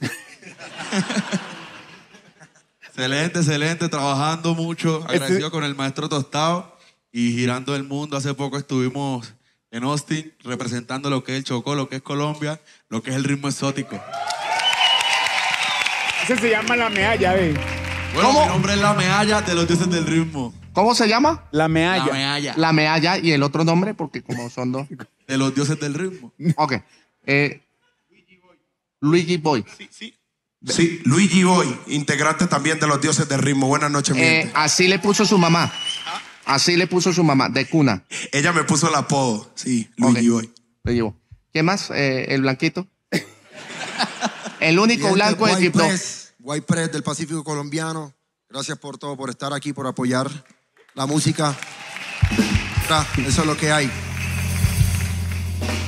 excelente, excelente, trabajando mucho, agradecido con el maestro Tostado y girando el mundo. Hace poco estuvimos en Austin representando lo que es el Chocó, lo que es Colombia, lo que es el ritmo exótico. Ese se llama la Mealla, eh. Bueno, mi nombre es la Mealla de los dioses del ritmo. ¿Cómo se llama? La Mealla. La Mealla. La Mealla. y el otro nombre, porque como son dos. (laughs) De los dioses del ritmo. Ok. Eh, Luigi Boy. Sí, sí. Sí, Luigi Boy, integrante también de los dioses del ritmo. Buenas noches, mi eh, Así le puso su mamá. Así le puso su mamá, de cuna. Ella me puso el apodo, sí, lo lo ¿Qué más? Eh, el blanquito. (laughs) el único blanco de equipo White Press del Pacífico colombiano. Gracias por todo, por estar aquí, por apoyar la música. Eso es lo que hay.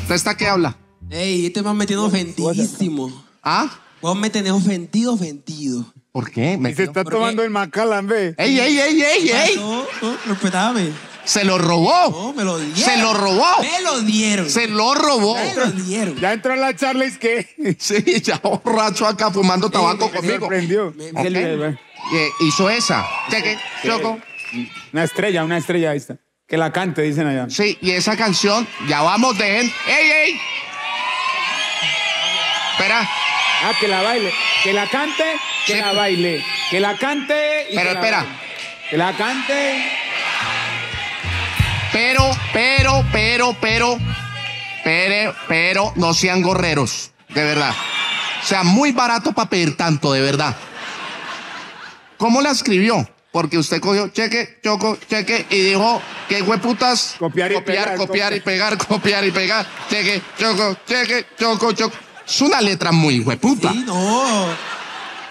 ¿Usted está que habla? Ey, este me han metido ofendidísimo. ¿Ah? Vos me tenés ofendido, ofendido. ¿Por qué? se está tomando el Macallan, ve. ¡Ey, ey, ey, ey, ey! Uh, no, no, respetame. Se lo robó. me lo dieron. Se lo robó. Me lo dieron. Se lo robó. Me lo dieron. Ya entró en la charla y es que. (laughs) Sí, ya borracho acá fumando tabaco conmigo. Sorprendió. Me sorprendió. Eh, hizo esa. Cheque, choco. Una estrella, una estrella ahí Que la cante, dicen allá. Sí, y esa canción, ya vamos, de... ¡Ey, ey! Espera. Ah, que la baile. Que la cante, que la baile. Que la cante y Pero espera. Que la cante. Pero, pero, pero, pero, pero, pero, no sean gorreros, de verdad. O sea, muy barato para pedir tanto, de verdad. ¿Cómo la escribió? Porque usted cogió cheque, choco, cheque y dijo que hueputas. Copiar y pegar. Copiar, copiar y pegar, copiar y pegar. Cheque, choco, cheque, choco, choco. Es una letra muy hueputa. Sí, no.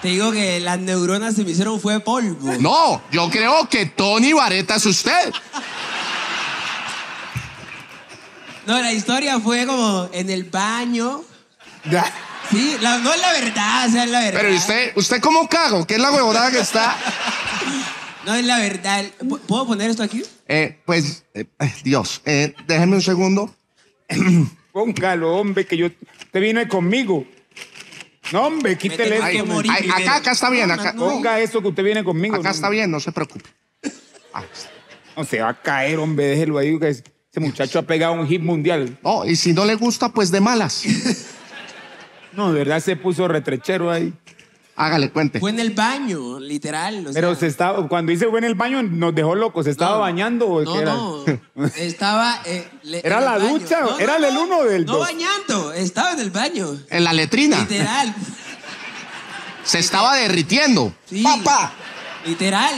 Te digo que las neuronas se me hicieron fue polvo. No, yo creo que Tony Vareta es usted. No, la historia fue como en el baño. Sí, no es la verdad, o sea, es la verdad. Pero usted, ¿usted cómo cago? ¿Qué es la huevonada que está? No, es la verdad. ¿Puedo poner esto aquí? Eh, pues, eh, Dios, Déjenme eh, déjeme un segundo. (clears throat) Póngalo, hombre, que yo te viene conmigo. No, hombre, quítele acá, está bien. Acá, Ponga eso que usted viene conmigo. acá está bien, no se preocupe. Ah. No se va a caer, hombre, déjelo ahí. Que ese muchacho ha pegado un hit mundial. No, y si no le gusta, pues de malas. (laughs) No, de verdad se puso retrechero ahí. Hágale, cuente. Fue en el baño, literal. Pero se estaba, cuando dice fue en el baño, nos dejó locos. ¿Se estaba bañando no, no. Estaba. ¿Era la ducha? ¿Era el uno del No bañando, estaba en el baño. En la letrina. Literal. (laughs) Se estaba derritiendo. Papá. Literal.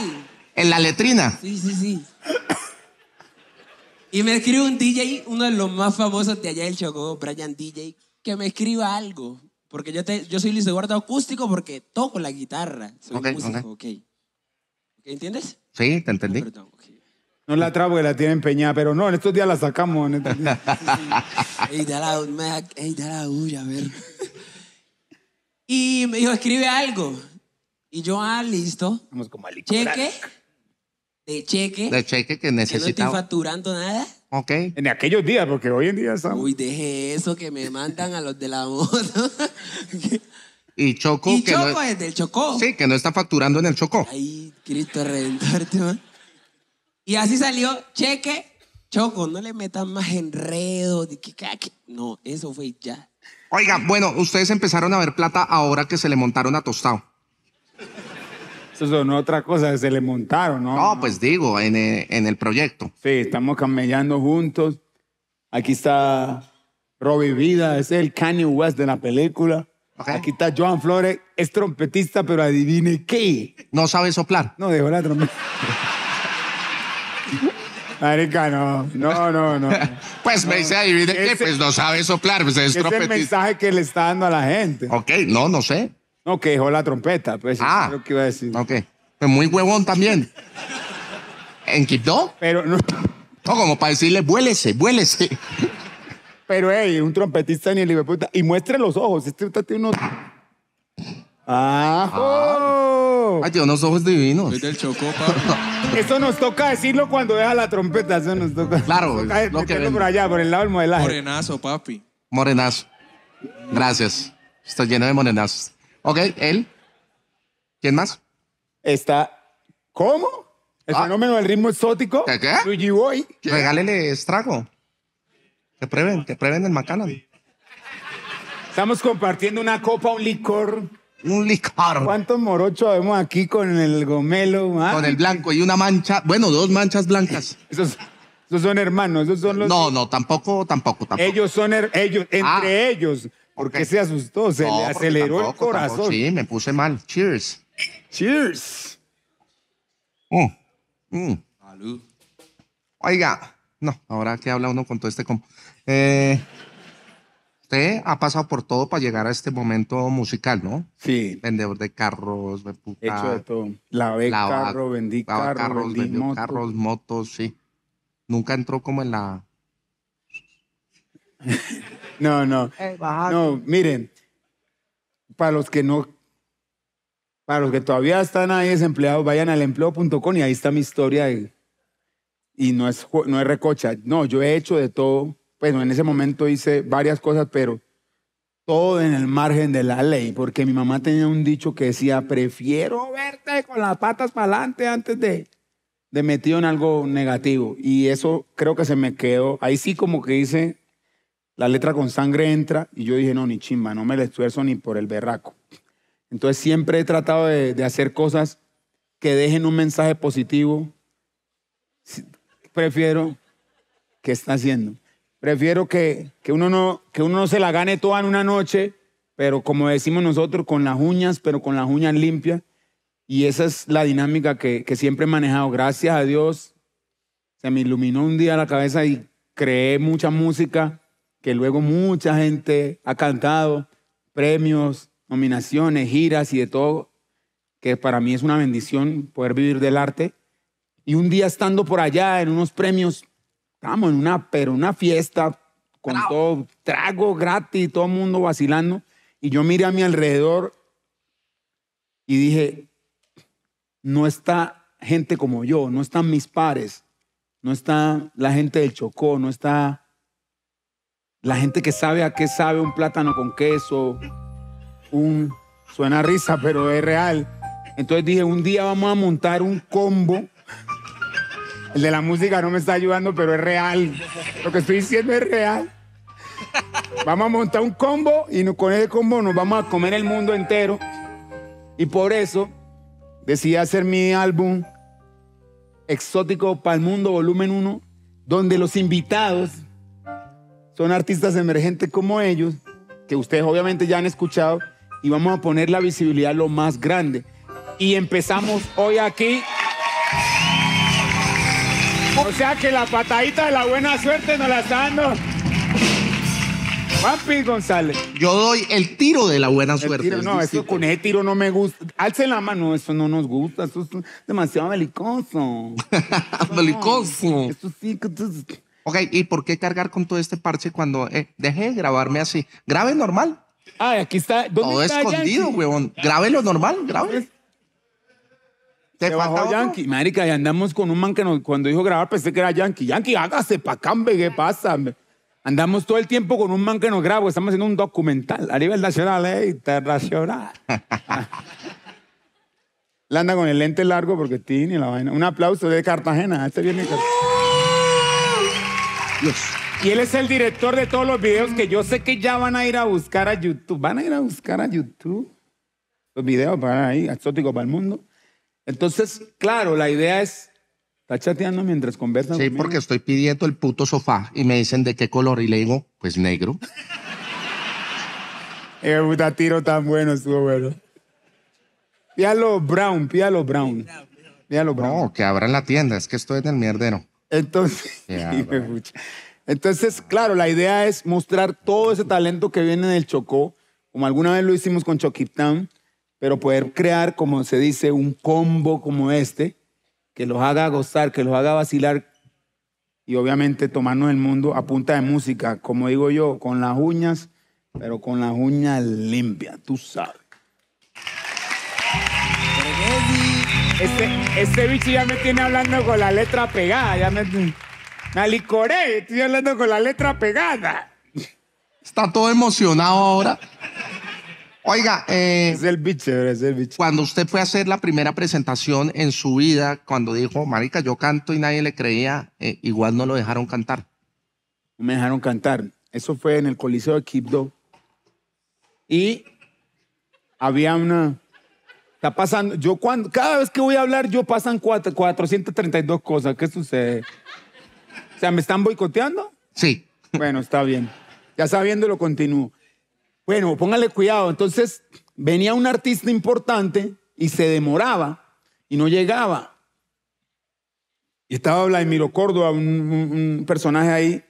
En la letrina. Sí, sí, sí. Y me escribe un DJ, uno de los más famosos de allá del Chocó, Brian DJ, que me escriba algo. Porque yo, te, yo soy Luis Eduardo Acústico porque toco la guitarra. Soy okay, músico, okay. ¿Entiendes? Sí, te entendí. no la trabo que la tiene empeñada, pero no, en estos días la sacamos. En (laughs) da la, ey, a ver. y me dijo, escribe algo. Y yo, ah, listo. Vamos con Cheque. De cheque. De cheque que necesito. Que no estoy facturando nada. En aquellos días, porque hoy en día estamos. Uy, deje eso que me mandan a los de la moto. y Choco. Y Choco es del Chocó. Sí, que no está facturando en el Choco. Ay, Cristo redentor. Y así salió, cheque, Choco, no le metan más enredo. no, eso fue ya. Oiga, bueno, ustedes empezaron a ver plata ahora que se le montaron a Tostado. Eso son otra cosa, se le montaron, ¿no? No, pues digo, en el, eh, en el proyecto. Sí, estamos camellando juntos. Aquí está Robbie Vida, es el Kanye West de la película. Aquí está Joan Flores, es trompetista, pero adivine qué. No sabe soplar. No, dejó la trompeta. Marica, no, no, no, (laughs) Pues me dice adivine qué, pues no sabe soplar, pues es trompetista. Es el mensaje que le está dando a la gente. Ok, no, no sé. No, que dejó la trompeta, pues. Ah. lo que iba a decir. Ok. Pues muy huevón también. ¿En Quito? Pero no. No, como para decirle, vuélese, vuélese. Pero, hey, un trompetista ni el hijo Y muestre los ojos. Este tiene unos. ¡Ajo! Ah. Ay, unos ojos divinos. Es del Chocó, Eso nos toca decirlo cuando deja la trompeta. Eso nos toca. Claro, nos por allá, por el lado del modelaje. Morenazo, papi. Morenazo. Gracias. Está lleno de morenazos. Ok, él. ¿Quién más? Está. ¿Cómo? El ah. fenómeno del ritmo exótico. ¿Qué, qué? Luigi Boy. Regálele estrago. Que prueben, que prueben el Macallan. Estamos compartiendo una copa, un licor. Un licor ¿Cuántos morocho vemos aquí con el gomelo? con el blanco y una mancha. Bueno, dos manchas blancas. Esos, son hermanos, esos son los. No, no, tampoco, tampoco, tampoco. Ellos son ellos, entre ah. ellos ¿Por se asustó? Se le aceleró el corazón. sí, me puse mal. Cheers. Cheers. Mm. Mm. Salud. Oiga, no, ahora que habla uno con todo este como. Eh, usted ha pasado por todo para llegar a este momento musical, ¿no? Sí. Vendedor de carros, de puta, Hecho de todo. Lavé la carro, vendí carros, vendí carros, motos, sí. Nunca entró como en la... (laughs) No, no. No, miren, para los que no, para los que todavía están ahí desempleados, vayan al empleo.com y ahí está mi historia. y no es, no es recocha. No, yo he hecho de todo. Bueno, en ese momento hice varias cosas, pero todo en el margen de la ley, porque mi mamá tenía un dicho que decía, prefiero verte con las patas para adelante antes de, de metido en algo negativo. Y eso creo que se me quedó. Ahí sí como que hice la letra con sangre entra y yo dije, no, ni chimba, no me la esfuerzo ni por el berraco. Entonces siempre he tratado de, hacer cosas que dejen un mensaje positivo. Prefiero que está haciendo. Prefiero que, que, uno no, que uno no se la gane toda en una noche, pero como decimos nosotros, con las uñas, pero con las uñas limpias. Y esa es la dinámica que, que siempre he manejado. Gracias a Dios, se me iluminó un día la cabeza y creé mucha música que luego mucha gente ha cantado, premios, nominaciones, giras y de todo, que para mí es una bendición poder vivir del arte. Y un día estando por allá en unos premios, estamos en una, pero una fiesta con todo trago gratis, todo el mundo vacilando. Y yo miré a mi alrededor y dije, no está gente como yo, no están mis pares, no está la gente del Chocó, no está la gente que sabe a qué sabe un plátano con queso, un... Suena a risa, pero es real. Entonces dije, un día vamos a montar un combo. El de la música no me está ayudando, pero es real. Lo que estoy diciendo es real. Vamos a montar un combo y con ese combo nos vamos a comer el mundo entero. Y por eso decidí hacer mi álbum Exótico para el Mundo, volumen 1, donde los invitados son artistas emergentes como ellos, que ustedes obviamente ya han escuchado, y vamos a poner la visibilidad lo más grande. Y empezamos hoy aquí. O sea que la patadita de la buena suerte nos la está dando Papi González. Yo doy el tiro de la buena suerte. no, eso con ese tiro no me gusta. Alce la mano, eso no nos gusta. Eso es demasiado belicoso. (laughs) belicoso. eso sí. que... Ok, ¿y por qué cargar con todo este parche cuando eh, dejé de grabarme así? Grabe normal. Ah, aquí está. todo escondido, weón. huevón. lo normal, grabe. Pues, Te bajó Yankee. Marica, y andamos con un man que nos, cuando dijo grabar pensé que era Yankee. Yankee, hágase pa' cambe, ¿qué pasa? Andamos todo el tiempo con un man que nos graba, estamos haciendo un documental a nivel nacional eh, internacional. Le (laughs) anda con el lente largo porque tiene la vaina. Un aplauso de Cartagena. Este viene Cartagena. Y él es el director de todos los videos que yo sé que ya van a ir a buscar a YouTube. Van a ir a buscar a YouTube. Los videos para ahí, exóticos para el mundo. Entonces, claro, la idea es. Está chateando mientras conversan. Sí, porque estoy pidiendo el puto sofá y me dicen de qué color y le digo, pues negro. (laughs) Ese eh, tiro tan bueno, estuvo bueno. Píalo Brown, píalo Brown. Brown. No, que abran la tienda, es que estoy en el mierdero. Entonces, (laughs) entonces, claro, la idea es mostrar todo ese talento que viene del Chocó, como alguna vez lo hicimos con Choquitán, pero poder crear, como se dice, un combo como este, que los haga gozar, que los haga vacilar y obviamente tomarnos el mundo a punta de música, como digo yo, con las uñas, pero con las uñas limpias, tú sabes. Este, este bicho ya me tiene hablando con la letra pegada. Ya me, estoy hablando con la letra pegada. Está todo emocionado ahora. Oiga, eh, es el bicho, es el bicho. Cuando usted fue a hacer la primera presentación en su vida, cuando dijo, marica, yo canto y nadie le creía, eh, igual no lo dejaron cantar. No me dejaron cantar. Eso fue en el Coliseo de Quibdó. Y había una, Está pasando, yo cuando, cada vez que voy a hablar, yo pasan cuatro, 432 cosas. ¿Qué sucede? O sea, ¿me están boicoteando? Sí. Bueno, está bien. Ya sabiendo, lo continúo. Bueno, póngale cuidado. Entonces, venía un artista importante y se demoraba y no llegaba. Y estaba Vladimiro Córdoba, un, un, un personaje ahí,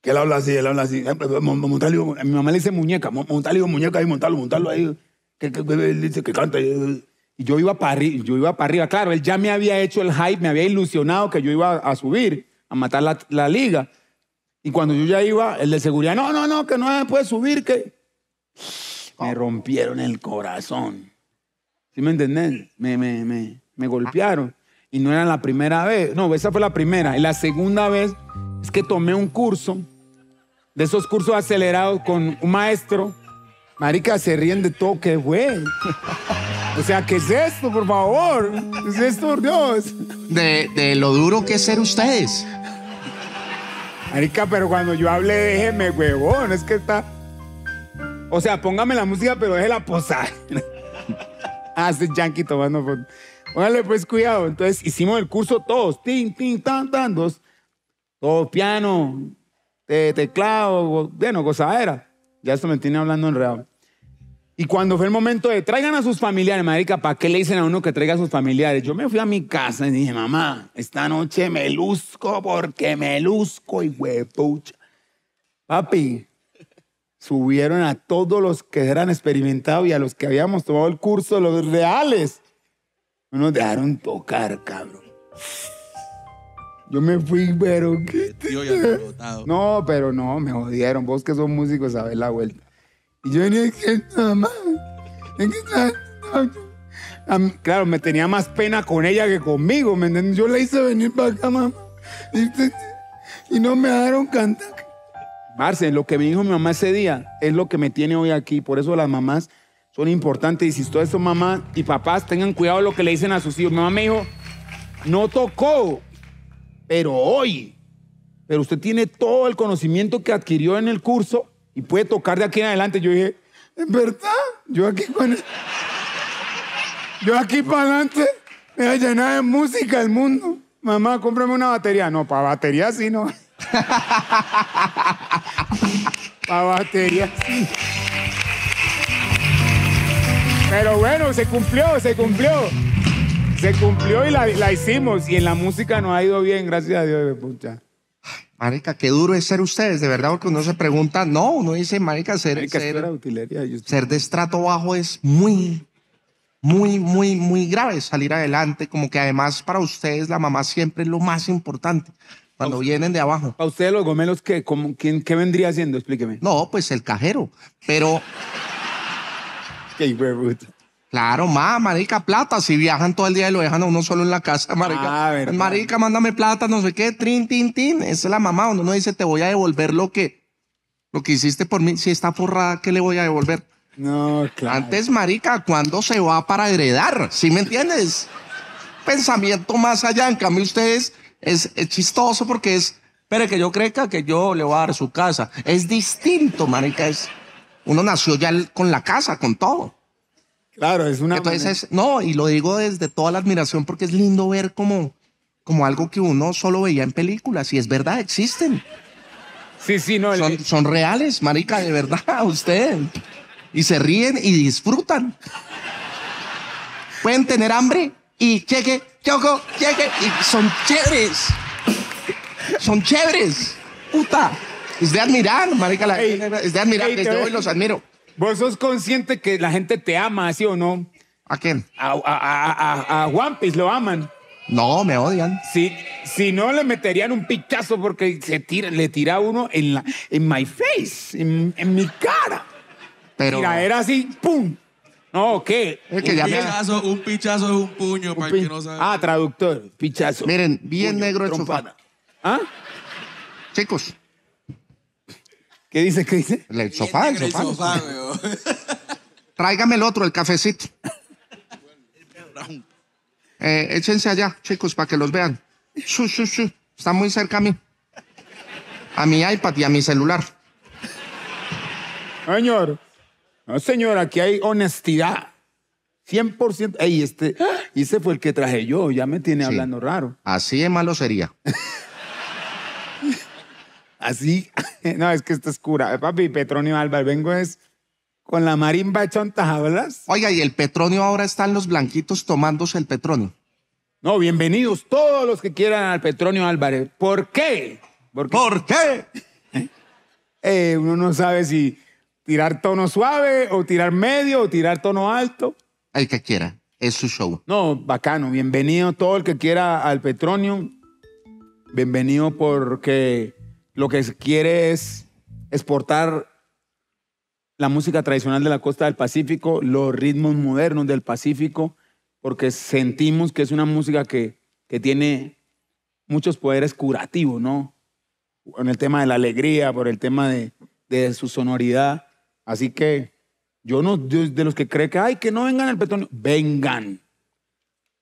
que él habla así, él habla así. A mi mamá le dice muñeca, montarle muñeca ahí, montarlo, montarlo ahí que, él dice que canta. Y yo iba para arriba, yo iba para arriba. Claro, él ya me había hecho el hype, me había ilusionado que yo iba a subir, a matar la, liga. Y cuando yo ya iba, el de seguridad, no, no, no, que no me puede subir, que... Me rompieron el corazón. ¿Sí me entendés? Me, me, me, me ah. golpearon. Y no era la primera vez. No, esa fue la primera. Y la segunda vez es que tomé un curso, de esos cursos acelerados con un maestro Marica, se ríen de todo, qué güey. O sea, ¿qué es esto, por favor? ¿Qué es esto, por Dios? De, lo duro que es ser ustedes. Marica, pero cuando yo hable, déjeme, huevón, es que está. O sea, póngame la música, pero déjela posar. (laughs) ah, este yankee tomando fotos. Póngale pues cuidado. Entonces hicimos el curso todos, tin, tin, tan, tan, dos. Todo piano, teclado, bueno, gozadera. Ya esto me tiene hablando en real Y cuando fue el momento de traigan a sus familiares, marica, ¿para qué le dicen a uno que traiga a sus familiares? Yo me fui a mi casa y dije, mamá, esta noche me luzco porque me luzco y huepucha. Papi, subieron a todos los que eran experimentados y a los que habíamos tomado el curso, los reales. No nos dejaron tocar, cabrón. Yo me fui, pero. ¿qué Tío, ya No, pero no, me jodieron. Vos que sos músico sabés la vuelta. Y yo venía que mamá. Claro, me tenía más pena con ella que conmigo, ¿me entiendes? Yo la hice venir para acá, mamá. Y, no me dejaron cantar. Marce, lo que me dijo mi mamá ese día es lo que me tiene hoy aquí. Por eso las mamás son importantes. Y si todo eso, mamá y papás tengan cuidado lo que le dicen a sus hijos. Mi mamá me dijo, no tocó pero hoy. Pero usted tiene todo el conocimiento que adquirió en el curso y puede tocar de aquí en adelante. Yo dije, ¿en verdad? Yo aquí con Yo aquí para adelante me voy a llenar de música el mundo. Mamá, cómprame una batería. No, para batería sí, no. (laughs) para batería sí. Pero bueno, se cumplió, se cumplió. Se cumplió y la, hicimos. Y en la música no ha ido bien, gracias a Dios, pucha. Marica, qué duro es ser ustedes, de verdad, porque uno se pregunta, no, uno dice, Marica, ser, ser, ser de estrato bajo es muy, muy, muy, muy grave salir adelante. Como que además para ustedes la mamá siempre es lo más importante cuando vienen de abajo. ¿Para ustedes los gomelos qué, quién, qué vendría haciendo Explíqueme. No, pues el cajero, pero... (laughs) qué Claro, más, marica, plata. Si viajan todo el día y lo dejan a uno solo en la casa, ah, marica. Pues, marica, mándame plata, no sé qué, trin, tin, tin. Esa es la mamá. Uno dice, te voy a devolver lo que, lo que hiciste por mí. Si está forrada, ¿qué le voy a devolver? No, claro. Antes, marica, ¿cuándo se va para heredar? ¿Sí me entiendes? Pensamiento más allá. En cambio, ustedes es, es chistoso porque es, pero que yo crezca que yo le voy a dar su casa. Es distinto, marica. Es, uno nació ya con la casa, con todo. Claro, es una. Entonces, no, y lo digo desde toda la admiración porque es lindo ver como, como algo que uno solo veía en películas y es verdad, existen. Sí, sí, no. Eh, son, reales, marica, de verdad, usted. Y se ríen y disfrutan. Pueden tener hambre y cheque, choco, cheque y son chéveres. Son chéveres. Puta. Es de admirar, marica. La, es de admirar. Desde hoy los admiro. ¿Vos sos consciente que la gente te ama, sí o no? ¿A quién? A, a, a, lo aman. No, me odian. Si, si no, le meterían un pichazo porque se tira, le tira uno en, la, en my face, en, mi cara. Pero... Mira, era así, ¡pum! No, ¿qué? un, pichazo, un pichazo es un puño, para el que no sabe. Ah, traductor, pichazo. Miren, bien negro es ¿Ah? Chicos, ¿Qué dice? ¿Qué dice? El sofá, el sofá. (laughs) Tráigame el otro, el cafecito. Eh, échense allá, chicos, para que los vean. Está muy cerca a mí. A mi iPad y a mi celular. Señor. No, señor, aquí hay honestidad. 100%. Ey, este, ese fue el que traje yo. Ya me tiene hablando raro. Así de malo sería. (laughs) Así, (laughs) no, es que esto es Papi, Petronio Álvarez, vengo es con la marimba hecha hablas Oiga, y el Petronio ahora están los blanquitos tomándose el Petronio? No, bienvenidos todos los que quieran al Petronio Álvarez. ¿Por qué? ¿Por qué? (laughs) eh, uno no sabe si tirar tono suave o tirar medio o tirar tono alto. El que quiera, es su show. No, bacano, bienvenido todo el que quiera al Petronio. Bienvenido porque lo que quiere es exportar la música tradicional de la costa del Pacífico, los ritmos modernos del Pacífico, porque sentimos que es una música que, que tiene muchos poderes curativos, ¿no? En el tema de la alegría, por el tema de, de su sonoridad. Así que yo no, de los que cree que, ay, que no vengan al petróleo, vengan.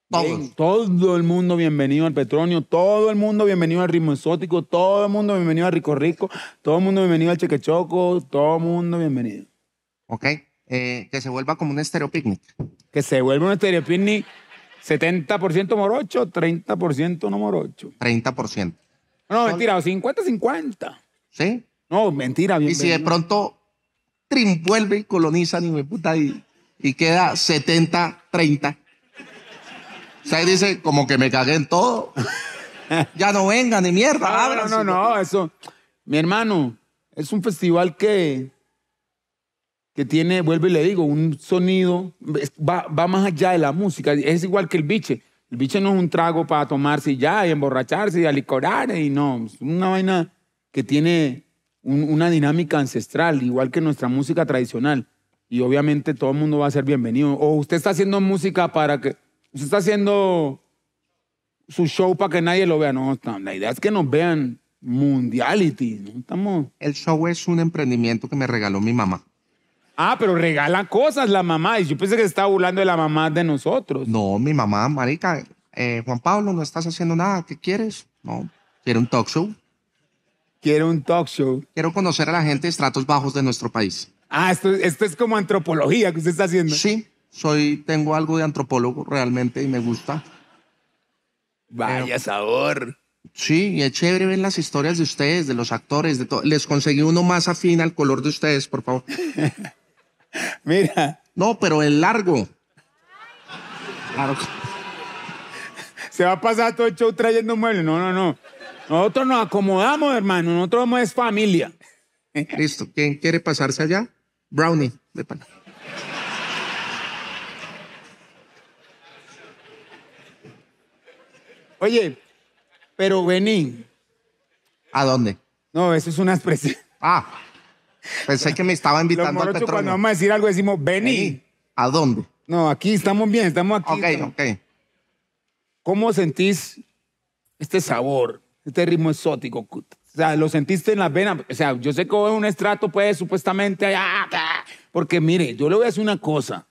Todo el mundo bienvenido al Petronio, todo el mundo bienvenido al Ritmo Exótico, todo el mundo bienvenido a Rico Rico, todo el mundo bienvenido al Chequechoco, todo el mundo bienvenido. Ok, eh, que se vuelva como un estereopicnic. Que se vuelva un estereopicnic 70% morocho, 30% no morocho. 30%. No, mentira, 50-50. ¿Sí? No, mentira. Bienvenido. Y si de pronto Trim vuelve y coloniza, ni me puta, y, y queda 70-30. O dice, como que me cagué en todo. ya no venga ni mierda. No, no, no, eso. Mi hermano, es un festival que, que tiene, vuelvo y le digo, un sonido, va, más allá de la música. Es igual que el biche. El biche no es un trago para tomarse y ya, y emborracharse y alicorar, y no. Es una vaina que tiene una dinámica ancestral, igual que nuestra música tradicional. Y obviamente todo el mundo va a ser bienvenido. O usted está haciendo música para que ¿Usted está haciendo su show para que nadie lo vea. No, la idea es que nos vean mundiality. ¿no? Estamos... El show es un emprendimiento que me regaló mi mamá. Ah, pero regala cosas la mamá. Y yo pensé que se estaba burlando de la mamá de nosotros. No, mi mamá, marica. Eh, Juan Pablo, no estás haciendo nada. ¿Qué quieres? No, quiero un talk show. Quiero un talk show. Quiero conocer a la gente de estratos bajos de nuestro país. Ah, esto es como antropología que usted está haciendo. Sí, soy, tengo algo de antropólogo realmente y me gusta. Vaya sabor. Sí, y es chévere ver las historias de ustedes, de los actores, de todo. Les conseguí uno más afín al color de ustedes, por favor. (laughs) Mira. No, pero el largo. Claro. Se va a pasar todo el show trayendo muebles. No, no, no. Nosotros nos acomodamos, hermano. Nosotros somos familia. Cristo, ¿Quién quiere pasarse allá? Brownie, de pan. Oye, pero vení. ¿A dónde? No, eso es una expresión. Ah, pensé que me estaba invitando al petróleo. cuando vamos a decir algo decimos, vení. ¿A dónde? No, aquí estamos bien, estamos aquí. Ok, ok. ¿Cómo sentís este sabor, este ritmo exótico? O sea, ¿lo sentiste en las venas? O sea, yo sé que es un estrato, puede supuestamente... Porque mire, yo le voy a decir una cosa.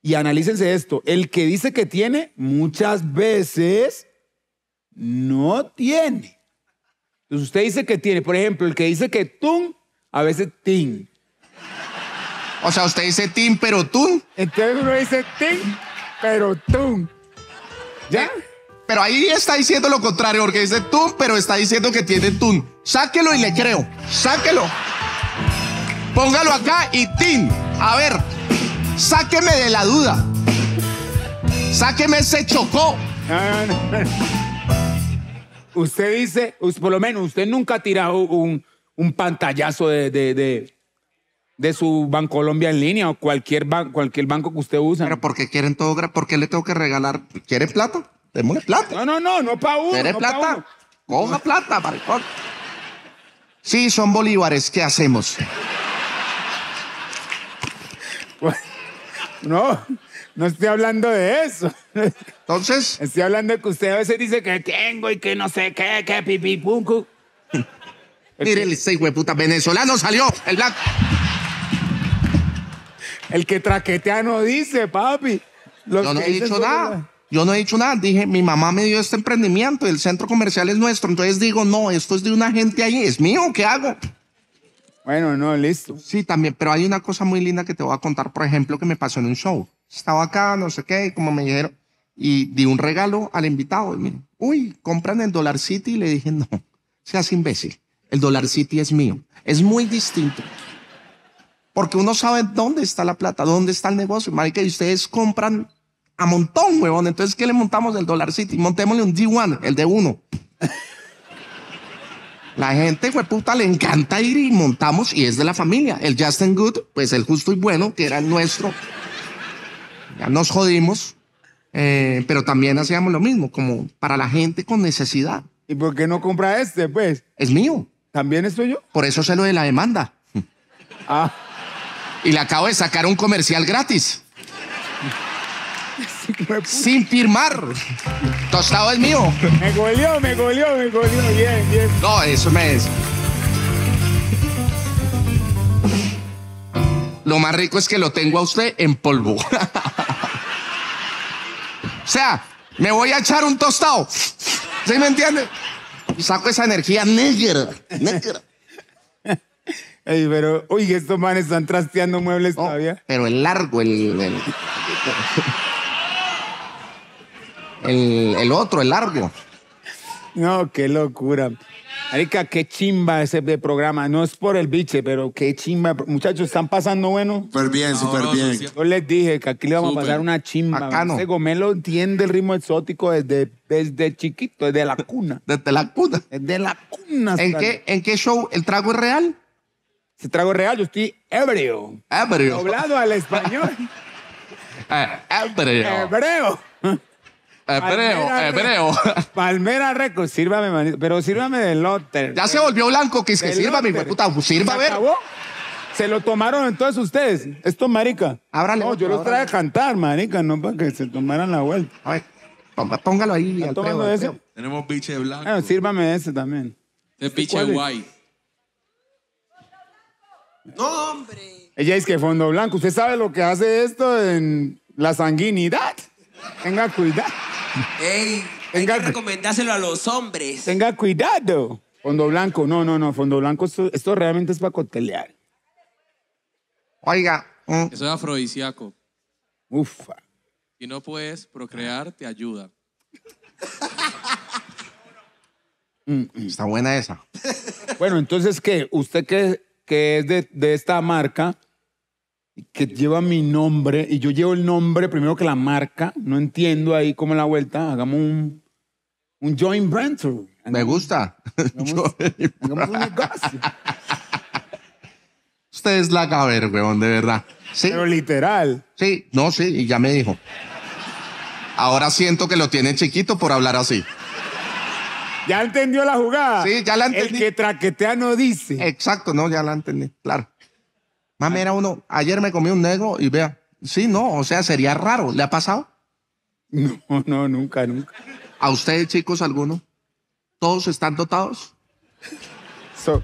Y analícense esto. El que dice que tiene, muchas veces no tiene. Entonces usted dice que tiene. Por ejemplo, el que dice que tun, a veces tin. O sea, usted dice tin, pero tun. Entonces uno dice tin, pero tun. ¿Ya? Eh, pero ahí está diciendo lo contrario, porque dice tun, pero está diciendo que tiene tun. Sáquelo y le creo. Sáquelo. Póngalo acá y tin. A ver, sáqueme de la duda. Sáqueme ese chocó usted dice, por lo menos usted nunca ha tirado un, un pantallazo de, de, de, de su Bancolombia en línea o cualquier, cualquier banco que usted usa. Pero porque quieren todo, porque le tengo que regalar? ¿Quiere plata? plata. No, no, no, no para uno. ¿Quiere plata? Pa plata, maricón. Sí, son bolívares, ¿qué hacemos? (laughs) no. No estoy hablando de eso. Entonces. Estoy hablando de que usted a veces dice que tengo y que no sé qué, que pipipuncu. (laughs) Mire, el seis este puta venezolano salió. El blanco. El que traquetea no dice, papi. Yo no he dicho nada. Yo no he dicho nada. Dije, mi mamá me dio este emprendimiento, el centro comercial es nuestro. Entonces digo, no, esto es de una gente ahí, es mío, ¿qué hago? Bueno, no, listo. Sí, también, pero hay una cosa muy linda que te voy a contar, por ejemplo, que me pasó en un show estaba acá, no sé qué, como me dijeron, y di un regalo al invitado. Y uy, compran el Dollar City. Y le dije, no, seas imbécil. El Dollar City es mío. Es muy distinto. Porque uno sabe dónde está la plata, dónde está el negocio. Marica, y ustedes compran a montón, huevón. Entonces, ¿qué le montamos del Dollar City? Montémosle un D1, el de uno. (laughs) la gente, puta, le encanta ir y montamos y es de la familia. El Justin Good, pues el justo y bueno, que era nuestro nos jodimos, eh, pero también hacíamos lo mismo, como para la gente con necesidad. ¿Y por qué no compra este, pues? Es mío. ¿También es tuyo? Por eso sé lo de la demanda. Ah. Y le acabo de sacar un comercial gratis. (laughs) Sin firmar. Tostado es mío. Me goleó, me goleó, me goleó. Bien, bien. No, eso me es. Lo más rico es que lo tengo a usted en polvo. (laughs) O sea, me voy a echar un tostado. ¿Sí me entiende? Y saco esa energía negra, negra. (laughs) pero, uy, estos manes están trasteando muebles oh, todavía. Pero el largo, el, el otro, el largo. No, qué locura. Marica, qué chimba ese programa. No es por el biche, pero qué chimba. Muchachos, ¿están pasando bueno? Súper bien, súper bien. Yo les dije que aquí le vamos a pasar una chimba. gomelo entiende el ritmo exótico desde, desde chiquito, desde la cuna. (laughs) desde la cuna. Desde la cuna. ¿En qué, ¿En qué show? ¿El trago es real? Si trago es real, yo estoy ebrio. Ebrio. Doblado al español. (laughs) Ebreo. Eh, ebrio. (laughs) Hebreo, Palmera hebreo. Palmera Records, sírvame, manito, pero sírvame de Lotter. Ya se volvió blanco, que es que sírvame, hijo puta, sírvame. ¿Se Se lo tomaron entonces ustedes. Esto, marica. Ábrale No, yo los traje a cantar, marica, no para que se tomaran la vuelta. A póngalo ahí, Alfredo, tomando ese? Tenemos biche blanco. Sírvame ah, sírvame ese también. ¿Este de biche guay. No, hombre. Ella es que fondo blanco. ¿Usted sabe lo que hace esto en la sanguinidad? Tenga cuidado. Ey, hay que a los hombres. Tenga cuidado. Fondo blanco, no, no, no, fondo blanco, esto, realmente es para cotelear Oiga. Mm. Eso es afrodisíaco. Ufa. Si no puedes procrear, te ayuda. Mm, mm. Está buena esa. Bueno, entonces, ¿qué? Usted que, es de, de esta marca, que lleva mi nombre y yo llevo el nombre primero que la marca. No entiendo ahí cómo la vuelta. Hagamos un, un joint venture. Me gusta. (laughs) (laughs) Usted es la caber, weón, de verdad. ¿Sí? Pero literal. Sí, no, sí, y ya me dijo. Ahora siento que lo tiene chiquito por hablar así. Ya entendió la jugada. Sí, ya la entendí. El que traquetea no dice. Exacto, no, ya la entendí, claro. Mami, era uno, ayer me comí un negro y vea. Sí, no, o sea, sería raro. ¿Le ha pasado? (laughs) No, no, nunca, nunca. ¿A ustedes, chicos, alguno? ¿Todos están dotados? So,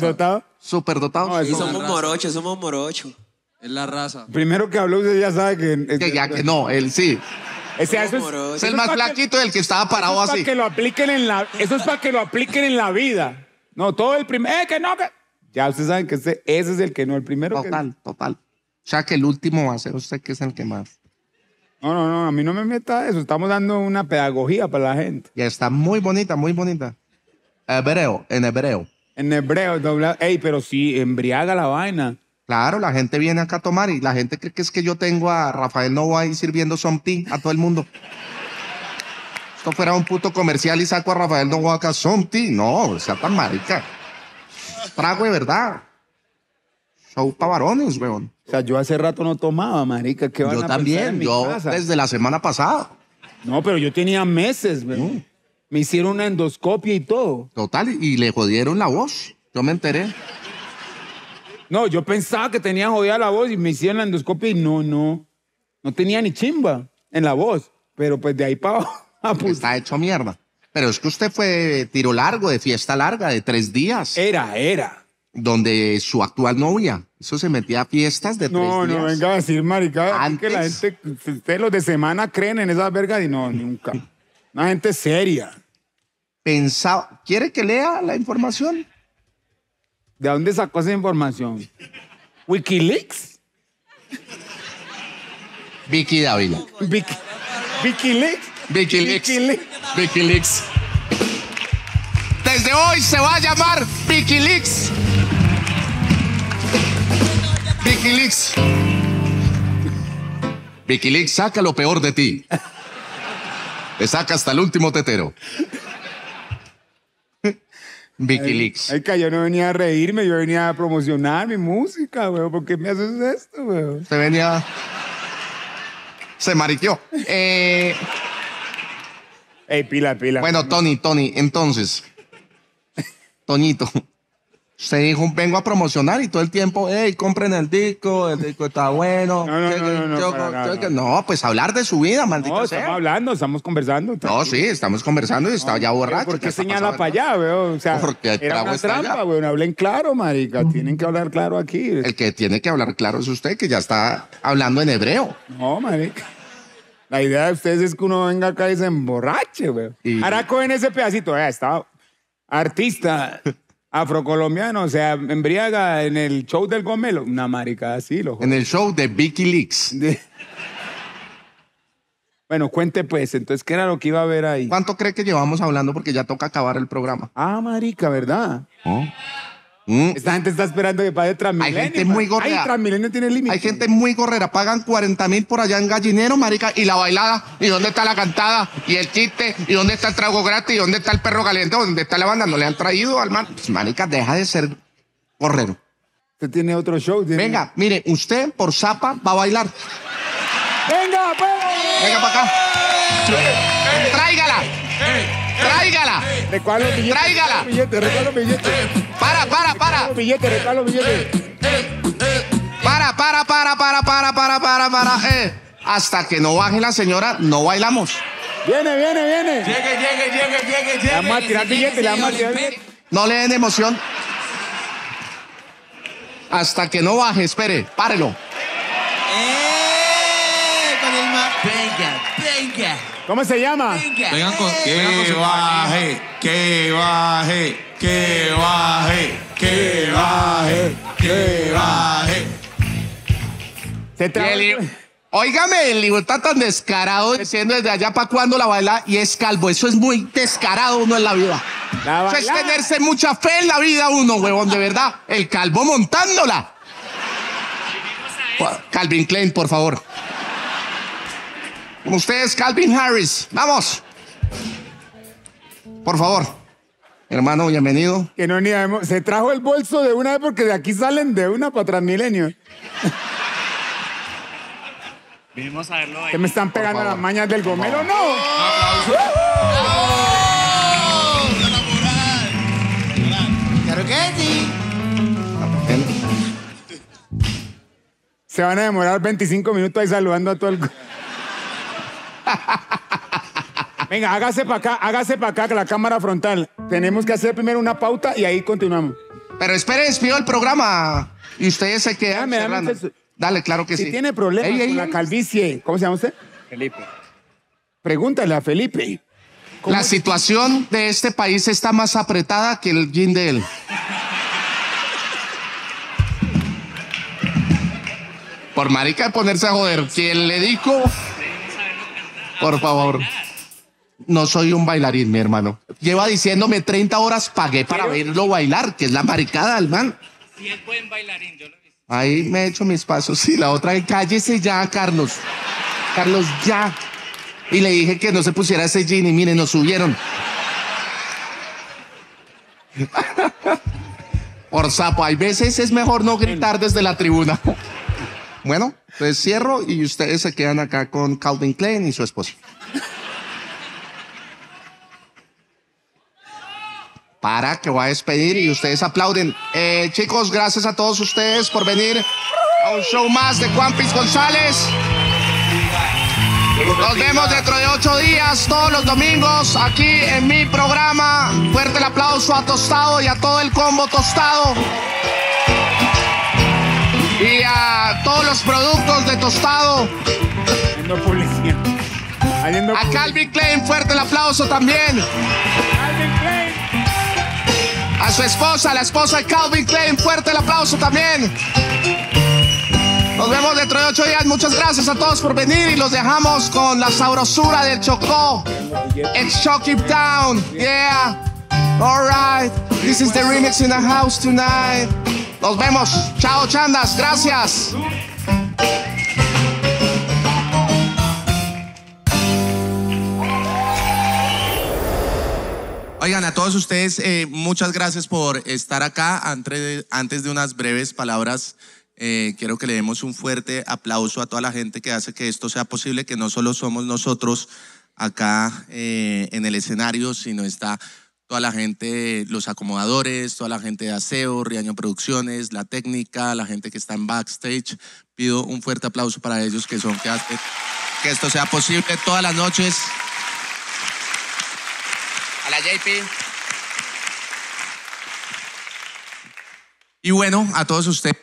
dotados? Superdotado. No, somos morochos, somos morochos. Es la raza. Primero que habló usted ya sabe que... ya que no, él sí. es, el más flaquito del que estaba parado así. Que lo apliquen en la, eso es para que lo apliquen en la vida. No, todo el primer... Eh, que no, que... Ya ustedes saben que este, ese, es el que no, el primero. Total, total. O sea que el último va a ser usted que es el que más. No, no, no, a mí no me meta eso. Estamos dando una pedagogía para la gente. Ya está muy bonita, muy bonita. Hebreo, en hebreo. En hebreo, doble. Ey, pero si embriaga la vaina. Claro, la gente viene acá a tomar y la gente cree que es que yo tengo a Rafael Novo ahí sirviendo something a todo el mundo. Esto fuera un puto comercial y saco a Rafael Novo acá something. No, sea tan marica trago de verdad. Show para varones, weón. O sea, yo hace rato no tomaba, marica. ¿Qué van a también, en mi yo desde la semana pasada. No, pero yo tenía meses, weón. Me hicieron una endoscopia y todo. Total, y le jodieron la voz. Yo me enteré. No, yo pensaba que tenía jodida la voz y me hicieron la endoscopia y no, no. No tenía ni chimba en la voz. Pero pues de ahí para (laughs) abajo. Está hecho mierda. Pero es que usted fue tiro largo, de fiesta larga, de tres días. Era, era. Donde su actual novia, eso se metía a fiestas de tres días. No, no venga a decir maricada. Antes... la gente, ustedes los de semana creen en esas vergas y no, nunca. Una gente seria. Pensaba, ¿quiere que lea la información? ¿De dónde sacó esa información? ¿Wikileaks? Vicky Dávila. Vicky, Vicky Leaks. Leaks. Vicky Desde hoy se va a llamar Leaks. Vicky Leaks, saca lo peor de ti. Te saca hasta el último tetero. Vicky Ay, ay, que yo no venía a reírme, yo venía a promocionar mi música, weón. ¿Por qué me haces esto, weón? Se venía. Se mariqueó. Eh. Ey, pila, pila. Bueno, Tony, Tony, entonces, Toñito, se dijo, vengo a promocionar y todo el tiempo, hey, compren el disco, el disco está bueno. No, pues hablar de su vida, maldito no, sea. estamos hablando, estamos conversando. No, sí, estamos conversando y estaba ya borracho. ¿Por qué señala para allá, weón? O sea, Porque era una trampa, weón. Hablen claro, marica. Mm. Tienen que hablar claro aquí. El que tiene que hablar claro es usted, que ya está hablando en hebreo. No, marica. La idea de ustedes es que uno venga acá y se emborrache, güey. Y... en ese pedacito, eh, estaba artista (laughs) afrocolombiano, o sea, embriaga en el show del Gomelo. Una marica así, loco. En el show de Vicky Leaks. (laughs) Bueno, cuente pues, entonces, ¿qué era lo que iba a ver ahí? ¿Cuánto cree que llevamos hablando? Porque ya toca acabar el programa. Ah, marica, ¿verdad? Mm. Esta gente está esperando que pague Transmilenio. Hay gente muy gorrera. Transmilenio tiene límite. Hay gente muy gorrera. Pagan 40 mil por allá en Gallinero, marica. Y la bailada. ¿Y dónde está la cantada? ¿Y el chiste? ¿Y dónde está el trago gratis? ¿Y dónde está el perro caliente? ¿Dónde está la banda? ¿No le han traído al man? Pues, marica, deja de ser gorrero. Usted tiene otro show. Venga, mire, usted por zapa va a bailar. ¡Venga, pues! ¡Venga para acá! ¡Tráigala! ¡Ey! tráigala. Recuerda los billetes. billete, Recuerda los billetes. Para, para, para. Los billetes, recuerda los billetes. Para, para, para, para, para, para, para, para. Eh, hasta que no baje la señora, no bailamos. Viene, viene, viene. Llegue, llegue, llegue, llegue, llegue. La vamos a tirar billetes, vamos No le den emoción. Hasta que no baje, espere, párelo. ¡Eh! Venga, venga. ¿Cómo se llama? que baje, que baje, que baje, que baje, que baje. Se el libro está tan descarado diciendo desde allá para cuando la baila y es calvo. Eso es muy descarado uno en la vida. Eso es tenerse mucha fe en la vida uno, huevón, de verdad. El calvo montándola. Calvin Klein, por favor. Con ustedes, Calvin Harris. Vamos. Por favor. Hermano, bienvenido. Que no ni Se trajo el bolso de una vez porque de aquí salen de una para Transmilenio. Vinimos a verlo ahí. Que me están pegando las mañas del gomero? no. Claro que sí. Se van a demorar 25 minutos ahí saludando a todo el. Venga, hágase para acá, hágase para acá, con la cámara frontal. Tenemos que hacer primero una pauta y ahí continuamos. Pero espere, despido el programa. Y ustedes se quedan. Ah, Dale, claro que sí. Si tiene problemas con la calvicie, ¿cómo se llama usted? Felipe. Pregúntale a Felipe. La situación de este país está más apretada que el jean de él. Por marica de ponerse a joder. Quien le dijo por favor. No soy un bailarín, mi hermano. Lleva diciéndome 30 horas pagué para verlo bailar, que es la maricada Alman. man. Si es buen bailarín, yo lo Ahí me he hecho mis pasos. y la otra, cállese ya, Carlos. Carlos, ya. Y le dije que no se pusiera ese jean y miren, nos subieron. (laughs) Por sapo, hay veces es mejor no gritar desde la tribuna. (laughs) Bueno, entonces cierro y ustedes se quedan acá con Calvin Klein y su esposa. Para que voy a despedir y ustedes aplauden. Eh, chicos, gracias a todos ustedes por venir a un show más de Juan Piz González. Nos vemos dentro de ocho días, todos los domingos, aquí en mi programa. Fuerte el aplauso a Tostado y a todo el combo Tostado y a todos los productos de tostado. a Calvin Klein, fuerte el aplauso también. A su esposa, la esposa de Calvin Klein, fuerte el aplauso también. Nos vemos dentro de ocho días. Muchas gracias a todos por venir y los dejamos con la sabrosura del Chocó. It's Chocky Town. Yeah. Alright, This is the remix in the house tonight. Nos vemos. Chao, chandas. Gracias. Oigan, a todos ustedes, eh, muchas gracias por estar acá. Antes de, unas breves palabras, eh, quiero que le demos un fuerte aplauso a toda la gente que hace que esto sea posible, que no solo somos nosotros acá eh, en el escenario, sino está toda la gente, los acomodadores, toda la gente de aseo, Riaño Producciones, la técnica, la gente que está en backstage. Pido un fuerte aplauso para ellos que son que hacen que esto sea posible todas las noches. A la JP. Y bueno, a todos ustedes,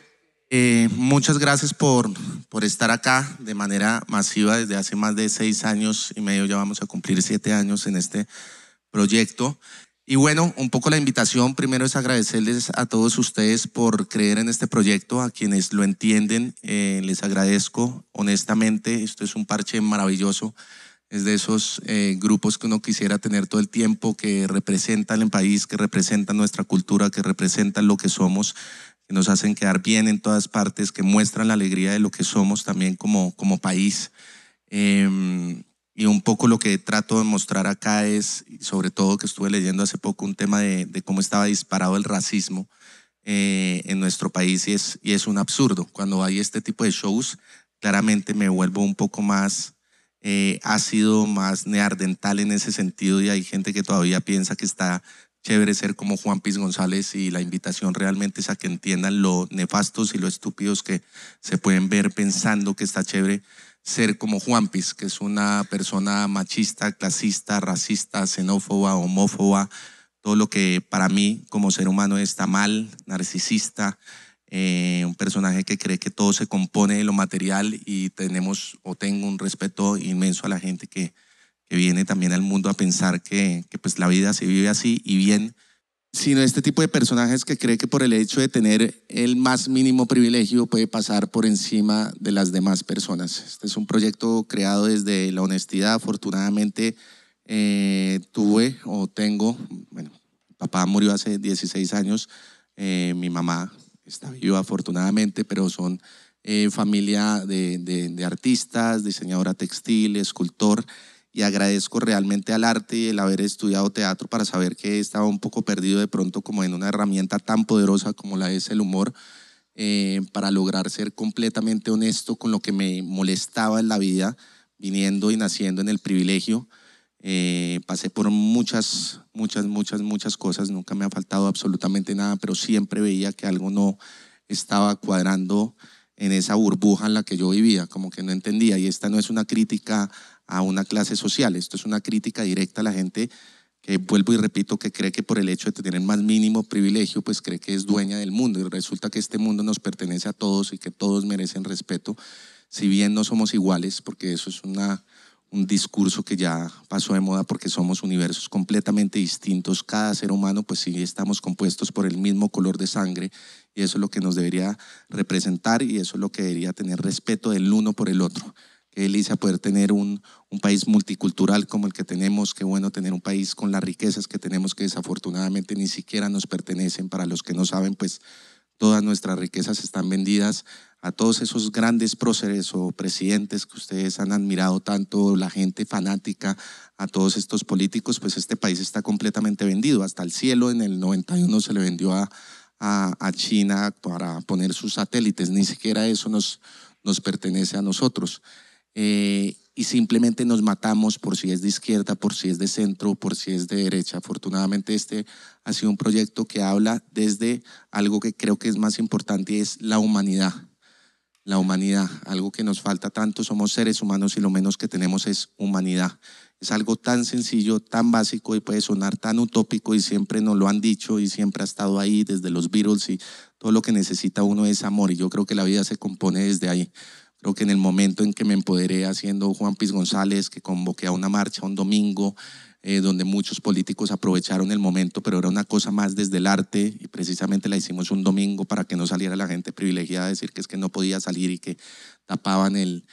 eh, muchas gracias por, por estar acá de manera masiva desde hace más de seis años y medio, ya vamos a cumplir siete años en este proyecto. Y bueno, un poco la invitación primero es agradecerles a todos ustedes por creer en este proyecto, a quienes lo entienden, eh, les agradezco honestamente, esto es un parche maravilloso, es de esos eh, grupos que uno quisiera tener todo el tiempo, que representan el país, que representan nuestra cultura, que representan lo que somos, que nos hacen quedar bien en todas partes, que muestran la alegría de lo que somos también como, como país. Em, y un poco lo que trato de mostrar acá es, sobre todo que estuve leyendo hace poco, un tema de, cómo estaba disparado el racismo eh, en nuestro país y es, un absurdo. Cuando hay este tipo de shows, claramente me vuelvo un poco más eh, ácido, más neardental en ese sentido y hay gente que todavía piensa que está chévere ser como Juan Piz González y la invitación realmente es a que entiendan lo nefastos y lo estúpidos que se pueden ver pensando que está chévere ser como Juanpis, que es una persona machista, clasista, racista, xenófoba, homófoba, todo lo que para mí como ser humano está mal, narcisista, eh, un personaje que cree que todo se compone de lo material y tenemos o tengo un respeto inmenso a la gente que, viene también al mundo a pensar que, que pues la vida se vive así y bien sino este tipo de personajes que cree que por el hecho de tener el más mínimo privilegio puede pasar por encima de las demás personas. Este es un proyecto creado desde la honestidad. Afortunadamente eh, tuve o tengo, bueno, papá murió hace 16 años, eh, mi mamá está viva afortunadamente, pero son eh, familia de, de artistas, diseñadora textil, escultor y agradezco realmente al arte y el haber estudiado teatro para saber que estaba un poco perdido de pronto como en una herramienta tan poderosa como la es el humor. Eh, para lograr ser completamente honesto con lo que me molestaba en la vida, viniendo y naciendo en el privilegio. Eh, pasé por muchas, muchas, muchas, muchas cosas, nunca me ha faltado absolutamente nada, pero siempre veía que algo no estaba cuadrando en esa burbuja en la que yo vivía, como que no entendía. Y esta no es una crítica a una clase social. Esto es una crítica directa a la gente que, vuelvo y repito, que cree que por el hecho de tener más mínimo privilegio, pues cree que es dueña del mundo. Y resulta que este mundo nos pertenece a todos y que todos merecen respeto, si bien no somos iguales, porque eso es una, un discurso que ya pasó de moda porque somos universos completamente distintos. Cada ser humano, pues sí, estamos compuestos por el mismo color de sangre y eso es lo que nos debería representar y eso es lo que debería tener respeto del uno por el otro. Elisa, poder tener un, país multicultural como el que tenemos, qué bueno tener un país con las riquezas que tenemos que desafortunadamente ni siquiera nos pertenecen. Para los que no saben, pues todas nuestras riquezas están vendidas a todos esos grandes próceres o presidentes que ustedes han admirado tanto, la gente fanática, a todos estos políticos, pues este país está completamente vendido. Hasta el cielo en el 91 se le vendió a, China para poner sus satélites, ni siquiera eso nos pertenece a nosotros. Eh, y simplemente nos matamos por si es de izquierda, por si es de centro, por si es de derecha. Afortunadamente este ha sido un proyecto que habla desde algo que creo que es más importante y es la humanidad. La humanidad, algo que nos falta tanto, somos seres humanos y lo menos que tenemos es humanidad. Es algo tan sencillo, tan básico y puede sonar tan utópico y siempre nos lo han dicho y siempre ha estado ahí desde los Beatles y todo lo que necesita uno es amor y yo creo que la vida se compone desde ahí. Creo que en el momento en que me empoderé haciendo Juan Piz González, que convoqué a una marcha un domingo, eh, donde muchos políticos aprovecharon el momento, pero era una cosa más desde el arte y precisamente la hicimos un domingo para que no saliera la gente privilegiada a decir que es que no podía salir y que tapaban el,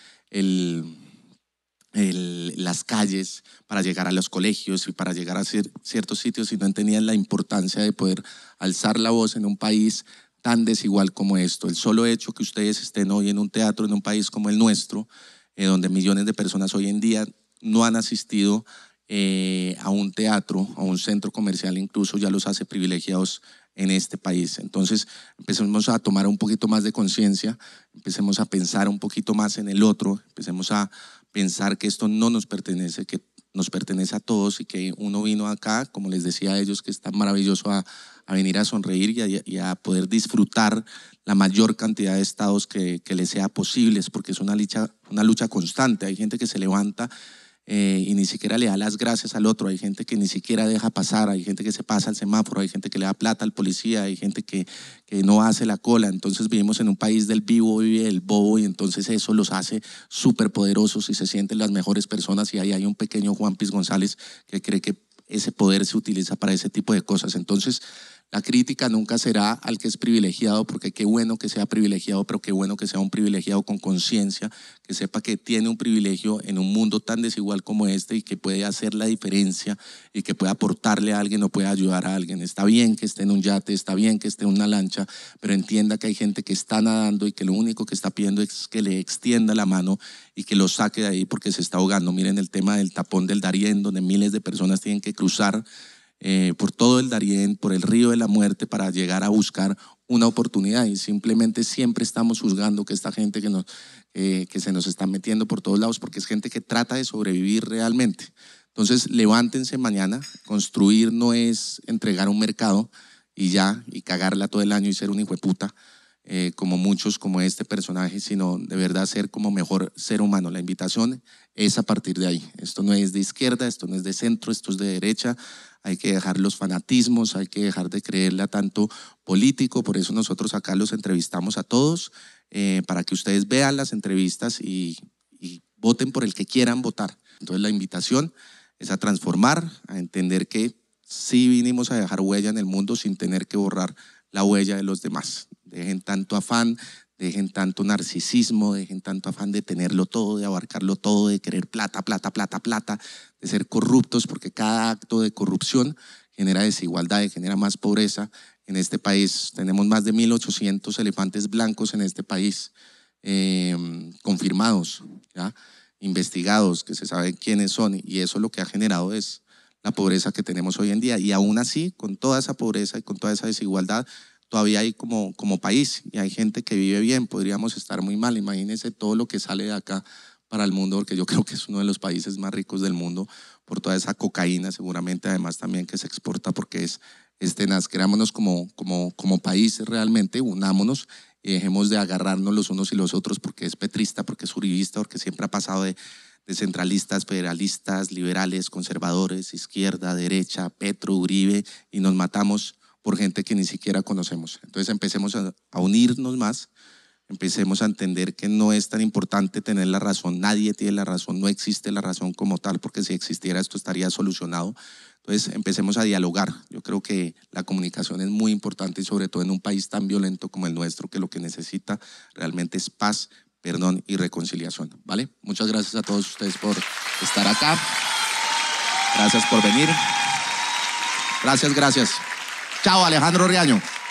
las calles para llegar a los colegios y para llegar a ciertos sitios y no entendían la importancia de poder alzar la voz en un país tan desigual como esto. El solo hecho que ustedes estén hoy en un teatro, en un país como el nuestro, eh, donde millones de personas hoy en día no han asistido eh, a un teatro, a un centro comercial incluso, ya los hace privilegiados en este país. Entonces, empecemos a tomar un poquito más de conciencia, empecemos a pensar un poquito más en el otro, empecemos a pensar que esto no nos pertenece, que nos pertenece a todos y que uno vino acá, como les decía a ellos, que es tan maravilloso a, venir a sonreír y a, poder disfrutar la mayor cantidad de estados que, les sea posible, porque es una una lucha constante. Hay gente que se levanta eh, y ni siquiera le da las gracias al otro. Hay gente que ni siquiera deja pasar, hay gente que se pasa al semáforo, hay gente que le da plata al policía, hay gente que, que no hace la cola. Entonces vivimos en un país del vivo y del bobo y entonces eso los hace súper poderosos y se sienten las mejores personas y ahí hay un pequeño Juan Piz González que cree que ese poder se utiliza para ese tipo de cosas. Entonces, la crítica nunca será al que es privilegiado, porque qué bueno que sea privilegiado, pero qué bueno que sea un privilegiado con conciencia, que sepa que tiene un privilegio en un mundo tan desigual como este y que puede hacer la diferencia y que puede aportarle a alguien o puede ayudar a alguien. Está bien que esté en un yate, está bien que esté en una lancha, pero entienda que hay gente que está nadando y que lo único que está pidiendo es que le extienda la mano y que lo saque de ahí porque se está ahogando. Miren el tema del tapón del Darién, donde miles de personas tienen que cruzar eh, por todo el Darién, por el río de la muerte, para llegar a buscar una oportunidad. Y simplemente siempre estamos juzgando que esta gente que, nos, eh, que se nos está metiendo por todos lados, porque es gente que trata de sobrevivir realmente. Entonces, levántense mañana. Construir no es entregar un mercado y ya, y cagarla todo el año y ser un hijo de puta eh, como muchos, como este personaje, sino de verdad ser como mejor ser humano. La invitación es a partir de ahí. Esto no es de izquierda, esto no es de centro, esto es de derecha. Hay que dejar los fanatismos, hay que dejar de creerle a tanto político. Por eso nosotros acá los entrevistamos a todos, eh, para que ustedes vean las entrevistas y, y voten por el que quieran votar. Entonces la invitación es a transformar, a entender que sí vinimos a dejar huella en el mundo sin tener que borrar la huella de los demás dejen tanto afán, dejen tanto narcisismo, dejen tanto afán de tenerlo todo, de abarcarlo todo, de querer plata, plata, plata, plata, de ser corruptos, porque cada acto de corrupción genera desigualdad, y genera más pobreza en este país. Tenemos más de 1.800 elefantes blancos en este país em, confirmados, ¿ya? investigados, que se sabe quiénes son, y eso lo que ha generado es la pobreza que tenemos hoy en día. Y aún así, con toda esa pobreza y con toda esa desigualdad, todavía hay como, como país y hay gente que vive bien, podríamos estar muy mal. Imagínense todo lo que sale de acá para el mundo, porque yo creo que es uno de los países más ricos del mundo por toda esa cocaína, seguramente además también que se exporta porque es, este. tenaz. Creámonos como, como, como país realmente, unámonos y dejemos de agarrarnos los unos y los otros porque es petrista, porque es uribista, porque siempre ha pasado de, de centralistas, federalistas, liberales, conservadores, izquierda, derecha, Petro, Uribe, y nos matamos por gente que ni siquiera conocemos. Entonces empecemos a, unirnos más, empecemos a entender que no es tan importante tener la razón, nadie tiene la razón, no existe la razón como tal, porque si existiera esto estaría solucionado. Entonces empecemos a dialogar. Yo creo que la comunicación es muy importante sobre todo en un país tan violento como el nuestro, que lo que necesita realmente es paz, perdón y reconciliación. ¿Vale? Muchas gracias a todos ustedes por estar acá. Gracias por venir. Gracias, gracias. Chao, Alejandro Riaño.